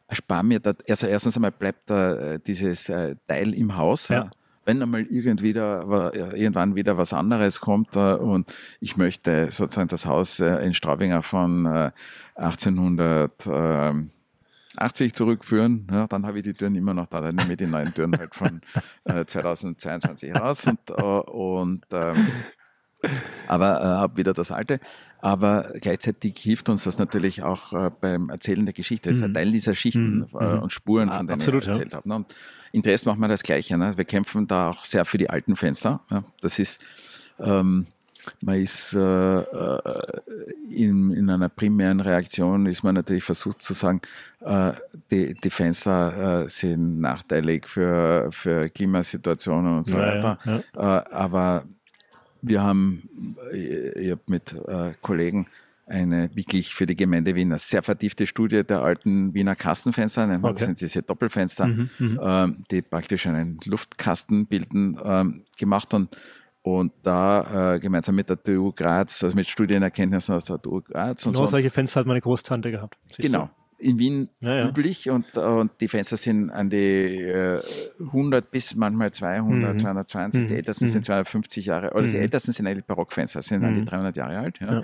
erspare mir, da, also erstens einmal bleibt da dieses Teil im Haus. Ja wenn einmal irgendwie da, äh, irgendwann wieder was anderes kommt äh, und ich möchte sozusagen das Haus äh, in Straubinger von 1880 zurückführen, ja, dann habe ich die Türen immer noch da, dann nehme ich die neuen Türen halt von 2022 raus und, und ähm, aber äh, habe wieder das alte. Aber gleichzeitig hilft uns das natürlich auch äh, beim Erzählen der Geschichte. Das ist ein mhm. Teil dieser Schichten mhm. äh, und Spuren, von denen Absolut, ich erzählt ja. habe. Ne? Interesse in Dresden machen wir das Gleiche. Ne? Wir kämpfen da auch sehr für die alten Fenster. Ja? Das ist, ähm, man ist äh, äh, in, in einer primären Reaktion, ist man natürlich versucht zu sagen, äh, die, die Fenster äh, sind nachteilig für, für Klimasituationen und so ja, weiter. Ja, ja. Äh, aber wir haben, äh, ich habe mit äh, Kollegen eine wirklich für die Gemeinde Wien eine sehr vertiefte Studie der alten Wiener Kastenfenster, okay. das sind diese Doppelfenster, mhm, äh, die praktisch einen Luftkasten bilden, ähm, gemacht und und da äh, gemeinsam mit der TU Graz, also mit Studienerkenntnissen aus der TU Graz. Genau und so. solche Fenster hat meine Großtante gehabt. Genau in Wien ja, üblich und, äh, und die Fenster sind an die äh, 100 bis manchmal 200, mhm. 220. Mhm. Die ältesten mhm. sind 250 Jahre, oder also die mhm. ältesten sind eigentlich Barockfenster, sind an die 300 mhm. Jahre alt. Ja.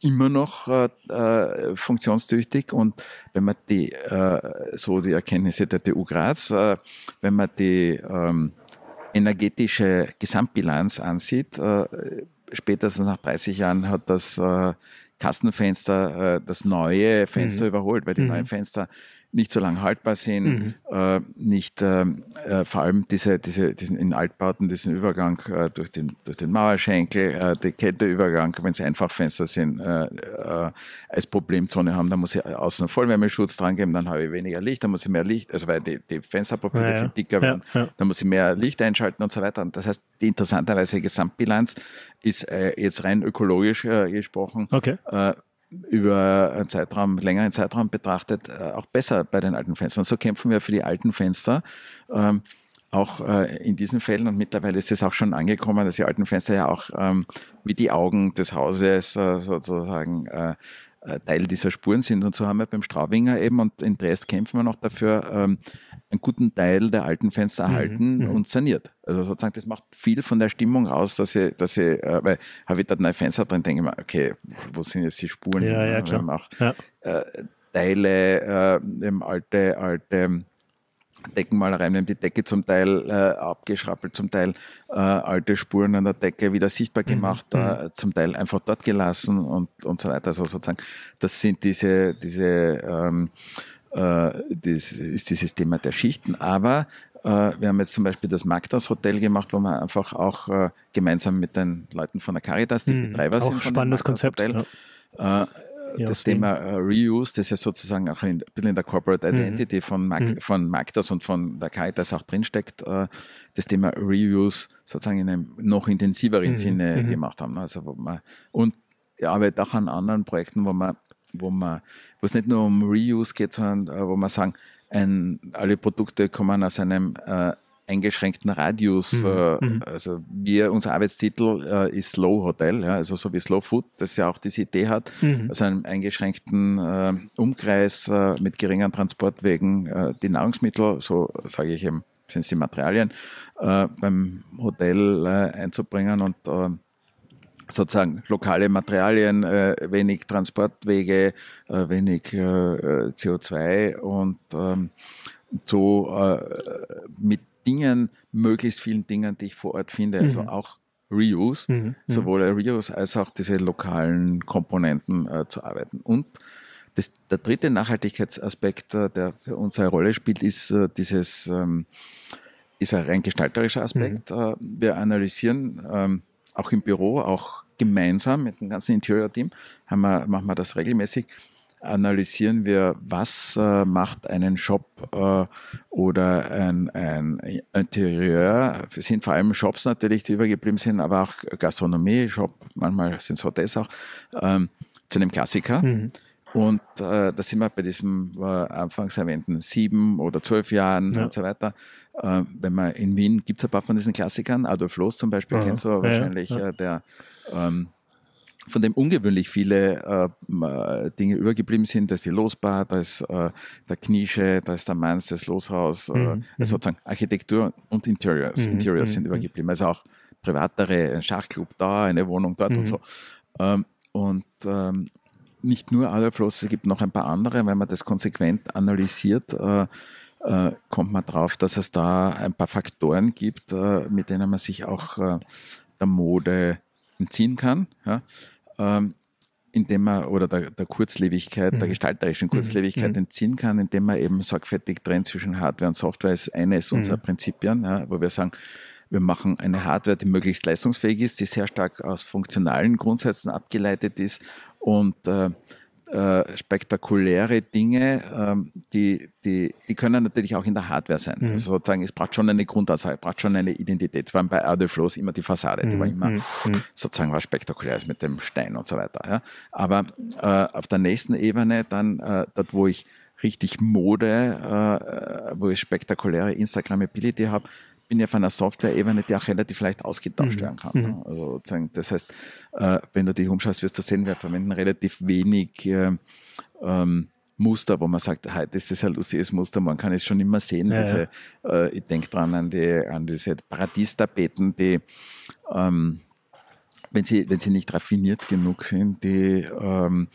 Immer noch äh, äh, funktionstüchtig und wenn man die, äh, so die Erkenntnisse der TU Graz, äh, wenn man die ähm, energetische Gesamtbilanz ansieht, spätestens nach 30 Jahren hat das Kastenfenster, äh, das neue Fenster mhm. überholt, weil die mhm. neuen Fenster nicht so lang haltbar sind, mhm. äh, nicht ähm, äh, vor allem diese, diese, diesen in Altbauten, diesen Übergang äh, durch, den, durch den Mauerschenkel, äh, der Ketteübergang, wenn es Einfachfenster sind, äh, äh, als Problemzone haben, dann muss ich außen einen Vollwärmeschutz dran geben, dann habe ich weniger Licht, dann muss ich mehr Licht, also weil die, die Fensterpapiere ja, viel dicker werden, ja, ja. dann muss ich mehr Licht einschalten und so weiter. Und das heißt, die interessanterweise Gesamtbilanz ist äh, jetzt rein ökologisch gesprochen okay über einen Zeitraum, längeren Zeitraum betrachtet, äh, auch besser bei den alten Fenstern. Und so kämpfen wir für die alten Fenster. Ähm, auch äh, in diesen Fällen, und mittlerweile ist es auch schon angekommen, dass die alten Fenster ja auch ähm, wie die Augen des Hauses äh, sozusagen äh, äh, Teil dieser Spuren sind. Und so haben wir beim Straubinger eben und in Dresd kämpfen wir noch dafür, ähm, einen guten Teil der alten Fenster mhm, erhalten mhm. und saniert. Also sozusagen, das macht viel von der Stimmung aus, dass ich, dass ich äh, weil habe ich da neue Fenster drin, denke ich mir, okay, wo sind jetzt die Spuren? Ja, ja, klar. Wir haben auch ja. Äh, Teile, äh, eben alte, alte Deckenmalereien, wir haben die Decke zum Teil äh, abgeschrappelt, zum Teil äh, alte Spuren an der Decke wieder sichtbar mhm. gemacht, mhm. äh, zum Teil einfach dort gelassen und, und so weiter. Also sozusagen, das sind diese, diese ähm, äh, das ist dieses Thema der Schichten. Aber äh, wir haben jetzt zum Beispiel das Magdas Hotel gemacht, wo wir einfach auch äh, gemeinsam mit den Leuten von der Caritas, die mhm. Betreiber auch sind. Auch spannendes Konzept. Hotel, ja ja, das Thema äh, Reuse, das ja sozusagen auch ein bisschen in der Corporate mhm. Identity mhm. von, Mag mhm. von Magdas und von der Caritas auch drinsteckt, äh, das Thema Reuse sozusagen in einem noch intensiveren mhm. Sinne mhm. gemacht haben. Also wo man, und ich arbeite auch an anderen Projekten, wo man, wo man, wo es nicht nur um Reuse geht, sondern äh, wo man sagen, ein, alle Produkte kommen aus einem äh, eingeschränkten Radius. Mhm. Äh, mhm. Also wir, unser Arbeitstitel äh, ist Slow Hotel, ja, also so wie Slow Food, das ja auch diese Idee hat, mhm. also einem eingeschränkten äh, Umkreis äh, mit geringen Transportwegen äh, die Nahrungsmittel, so sage ich eben, sind es die Materialien, äh, beim Hotel einzubringen und sozusagen lokale Materialien, wenig Transportwege, wenig CO2 und ähm, so äh, mit Dingen, möglichst vielen Dingen, die ich vor Ort finde. Mhm. Also mhm. auch Reuse, mhm. mhm. sowohl Reuse als auch diese lokalen Komponenten äh, zu arbeiten. Und das, der dritte Nachhaltigkeitsaspekt, äh, der für uns eine Rolle spielt, ist äh, dieses ähm, ist ein rein gestalterischer Aspekt. Mhm. Äh, wir analysieren ähm, auch im Büro, auch gemeinsam mit dem ganzen Interior-Team, machen wir das regelmäßig, analysieren wir, was äh, macht einen Shop äh, oder ein, ein Interieur. Wir sind vor allem Shops natürlich, die übergeblieben sind, aber auch Gastronomie, Shop, manchmal sind es Hotels auch, ähm, zu einem Klassiker. Mhm. Und äh, da sind wir bei diesem äh, anfangs erwähnten sieben oder zwölf Jahren ja. und so weiter. Äh, wenn man in Wien gibt es ein paar von diesen Klassikern, Adolf Loos zum Beispiel, ja. kennst du ja, wahrscheinlich, äh, der ähm, von dem ungewöhnlich viele äh, äh, Dinge übergeblieben sind. Da ist die Losbar, da ist äh, der Knische, da ist der Mainz, das Loshaus. Äh, mhm. Also mhm. sozusagen Architektur und Interiors, mhm. Interiors sind mhm, übergeblieben. Mhm. Also auch privatere, ein Schachclub da, eine Wohnung dort mhm. und so. Ähm, und ähm, nicht nur Adolf Loss, es gibt noch ein paar andere. Wenn man das konsequent analysiert, äh, äh, kommt man drauf, dass es da ein paar Faktoren gibt, äh, mit denen man sich auch äh, der Mode entziehen kann. Ja? ähm, indem man, oder der, der Kurzlebigkeit, mhm. der gestalterischen mhm. Kurzlebigkeit mhm. entziehen kann, indem man eben sorgfältig trennt zwischen Hardware und Software, ist eines unserer mhm. Prinzipien, ja, wo wir sagen, wir machen eine Hardware, die möglichst leistungsfähig ist, die sehr stark aus funktionalen Grundsätzen abgeleitet ist und äh, äh, spektakuläre Dinge, ähm, die, die, die können natürlich auch in der Hardware sein. Mhm. Also sozusagen, es braucht schon eine Grundansage, es braucht schon eine Identität. Es waren bei Erde Flows immer die Fassade, die mhm. war immer mhm. mhm. sozusagen was Spektakuläres mit dem Stein und so weiter. Ja. Aber äh, auf der nächsten Ebene dann, äh, dort wo ich richtig Mode, äh, äh wo ich spektakuläre Instagram-Ability habe, bin ja von einer Software-Ebene, die auch relativ leicht ausgetauscht mhm. werden kann. Mhm. Ne? Also das heißt, äh, wenn du dich umschaust, wirst du sehen, wir verwenden relativ wenig äh, ähm, Muster, wo man sagt, heute ist das ein lustiges Muster, man kann es schon immer sehen. Ja, diese, ja. Äh, ich denke dran an, die, an diese Paradiestapeten, die, ähm, wenn, sie, wenn sie nicht raffiniert genug sind, die ähm,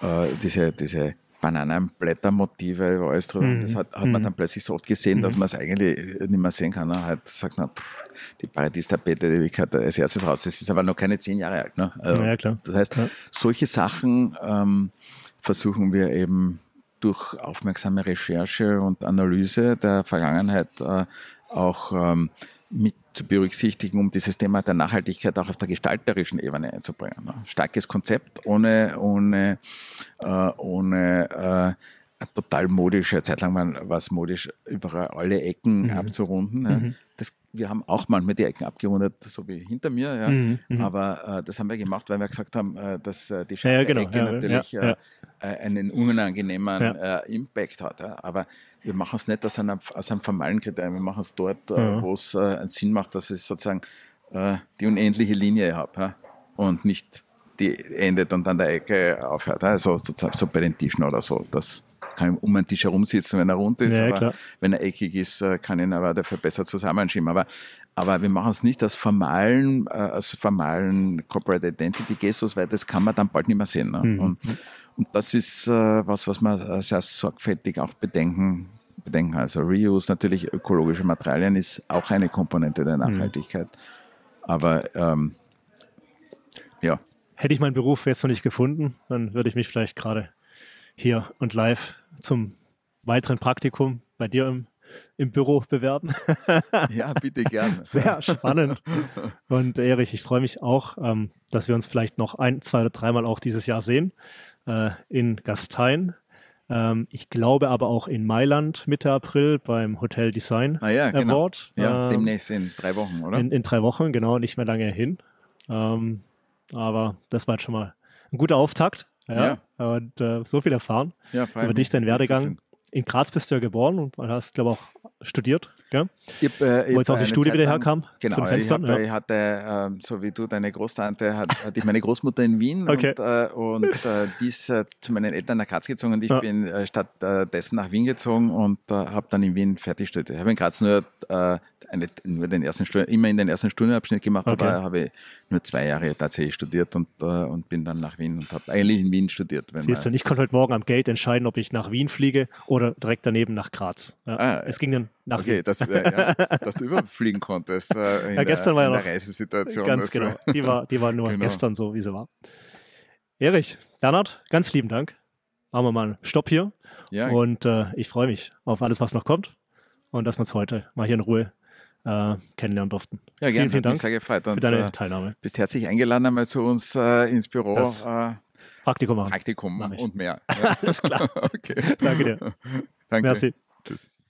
äh, diese, diese Bananen, Blätter, alles drüber. Mhm. Das hat, hat mhm. man dann plötzlich so oft gesehen, dass mhm. man es eigentlich äh, nicht mehr sehen kann. Und halt sagt man, pff, die Paradies-Tapete, die hat als erstes raus. Das ist aber noch keine zehn Jahre alt. Ne? Also, ja, klar. Das heißt, ja. solche Sachen ähm, versuchen wir eben durch aufmerksame Recherche und Analyse der Vergangenheit äh, auch ähm, mit zu berücksichtigen, um dieses Thema der Nachhaltigkeit auch auf der gestalterischen Ebene einzubringen. Ne? Starkes Konzept ohne, ohne, äh, ohne äh, total modisch. Eine Zeit lang war es modisch, überall alle Ecken mhm. abzurunden. Ja. Mhm. Das, wir haben auch manchmal die Ecken abgerundet, so wie hinter mir. Ja. Mhm. mhm. Aber äh, das haben wir gemacht, weil wir gesagt haben, äh, dass äh, die scharfe ja, genau. Ecke natürlich äh, äh, einen unangenehmen äh, Impact hat. Aber wir machen es nicht aus einem, aus einem formalen Kriterium. Wir machen es dort, wo es einen Sinn macht, dass ich sozusagen die unendliche Linie habe und nicht die endet und an der Ecke aufhört. Also sozusagen so bei den Tischen oder so. Das, kann um einen Tisch herumsitzen, wenn er rund ist, ja, aber klar. wenn er eckig ist, äh, kann ich ihn aber dafür besser zusammenschieben. Aber, aber wir machen es nicht als formalen, äh, als formalen Corporate Identity Gestus, weil das kann man dann bald nicht mehr sehen. Ne? Mhm. Und, und das ist äh, was, was man sehr sorgfältig auch bedenken bedenken. Also Reuse, natürlich ökologische Materialien ist auch eine Komponente der hm. Nachhaltigkeit. Mhm. Aber ähm, ja. Hätte ich meinen Beruf jetzt noch nicht gefunden, dann würde ich mich vielleicht gerade hier und live zum weiteren Praktikum bei dir im, im Büro bewerben. ja, bitte gerne. Sehr spannend. Und Erich, ich freue mich auch, ähm, dass wir uns vielleicht noch ein, zwei oder dreimal auch dieses Jahr sehen äh, in Gastein. Ähm, ich glaube aber auch in Mailand Mitte April beim Hotel Design ah ja, genau. Ja, ähm, demnächst in drei Wochen, oder? In, in, drei Wochen, genau, nicht mehr lange hin. Ähm, aber das war jetzt schon mal ein guter Auftakt. Ja, ja. Und äh, so viel erfahren ja, über dich, deinen Werdegang. In Graz bist du ja geboren und hast, glaube ich, auch studiert, gell? Ich, äh, Wo jetzt auch die Studie wieder herkam. Genau, ich, hab, ja. ich, hatte, ähm, so wie du, deine Großtante, hat, hatte ich meine Großmutter in Wien okay. und, äh, und äh, die ist äh, zu meinen Eltern nach Graz gezogen und ich ja. bin äh, stattdessen äh, nach Wien gezogen und äh, habe dann in Wien fertig studiert. Ich habe in Graz nur, äh, eine, nur den ersten Studi immer in den ersten Studienabschnitt gemacht, okay. aber habe ich nur zwei Jahre tatsächlich studiert und, und bin dann nach Wien und habe eigentlich in Wien studiert. Siehst du, ich konnte heute Morgen am Gate entscheiden, ob ich nach Wien fliege oder direkt daneben nach Graz. Ja, ah, es ging dann nach okay, dass, äh, ja, dass du überfliegen konntest äh, in, ja, gestern der, war ja noch, Reisesituation. Ganz genau, äh, die war, die war nur genau. gestern so, wie sie war. Erich, Bernhard, ganz lieben Dank. Machen wir mal einen Stopp hier. Ja. Und äh, ich freue mich auf alles, was noch kommt und dass wir uns heute mal hier in Ruhe äh, kennenlernen durften. Ja, gerne. Vielen, vielen Dank sehr gefreut. Und, für deine äh, Teilnahme. Bist herzlich eingeladen, einmal zu uns äh, ins Büro. Das äh, Praktikum machen. Praktikum Mach und mehr. Ja. Alles klar. okay. Danke dir. Danke. Merci. Tschüss.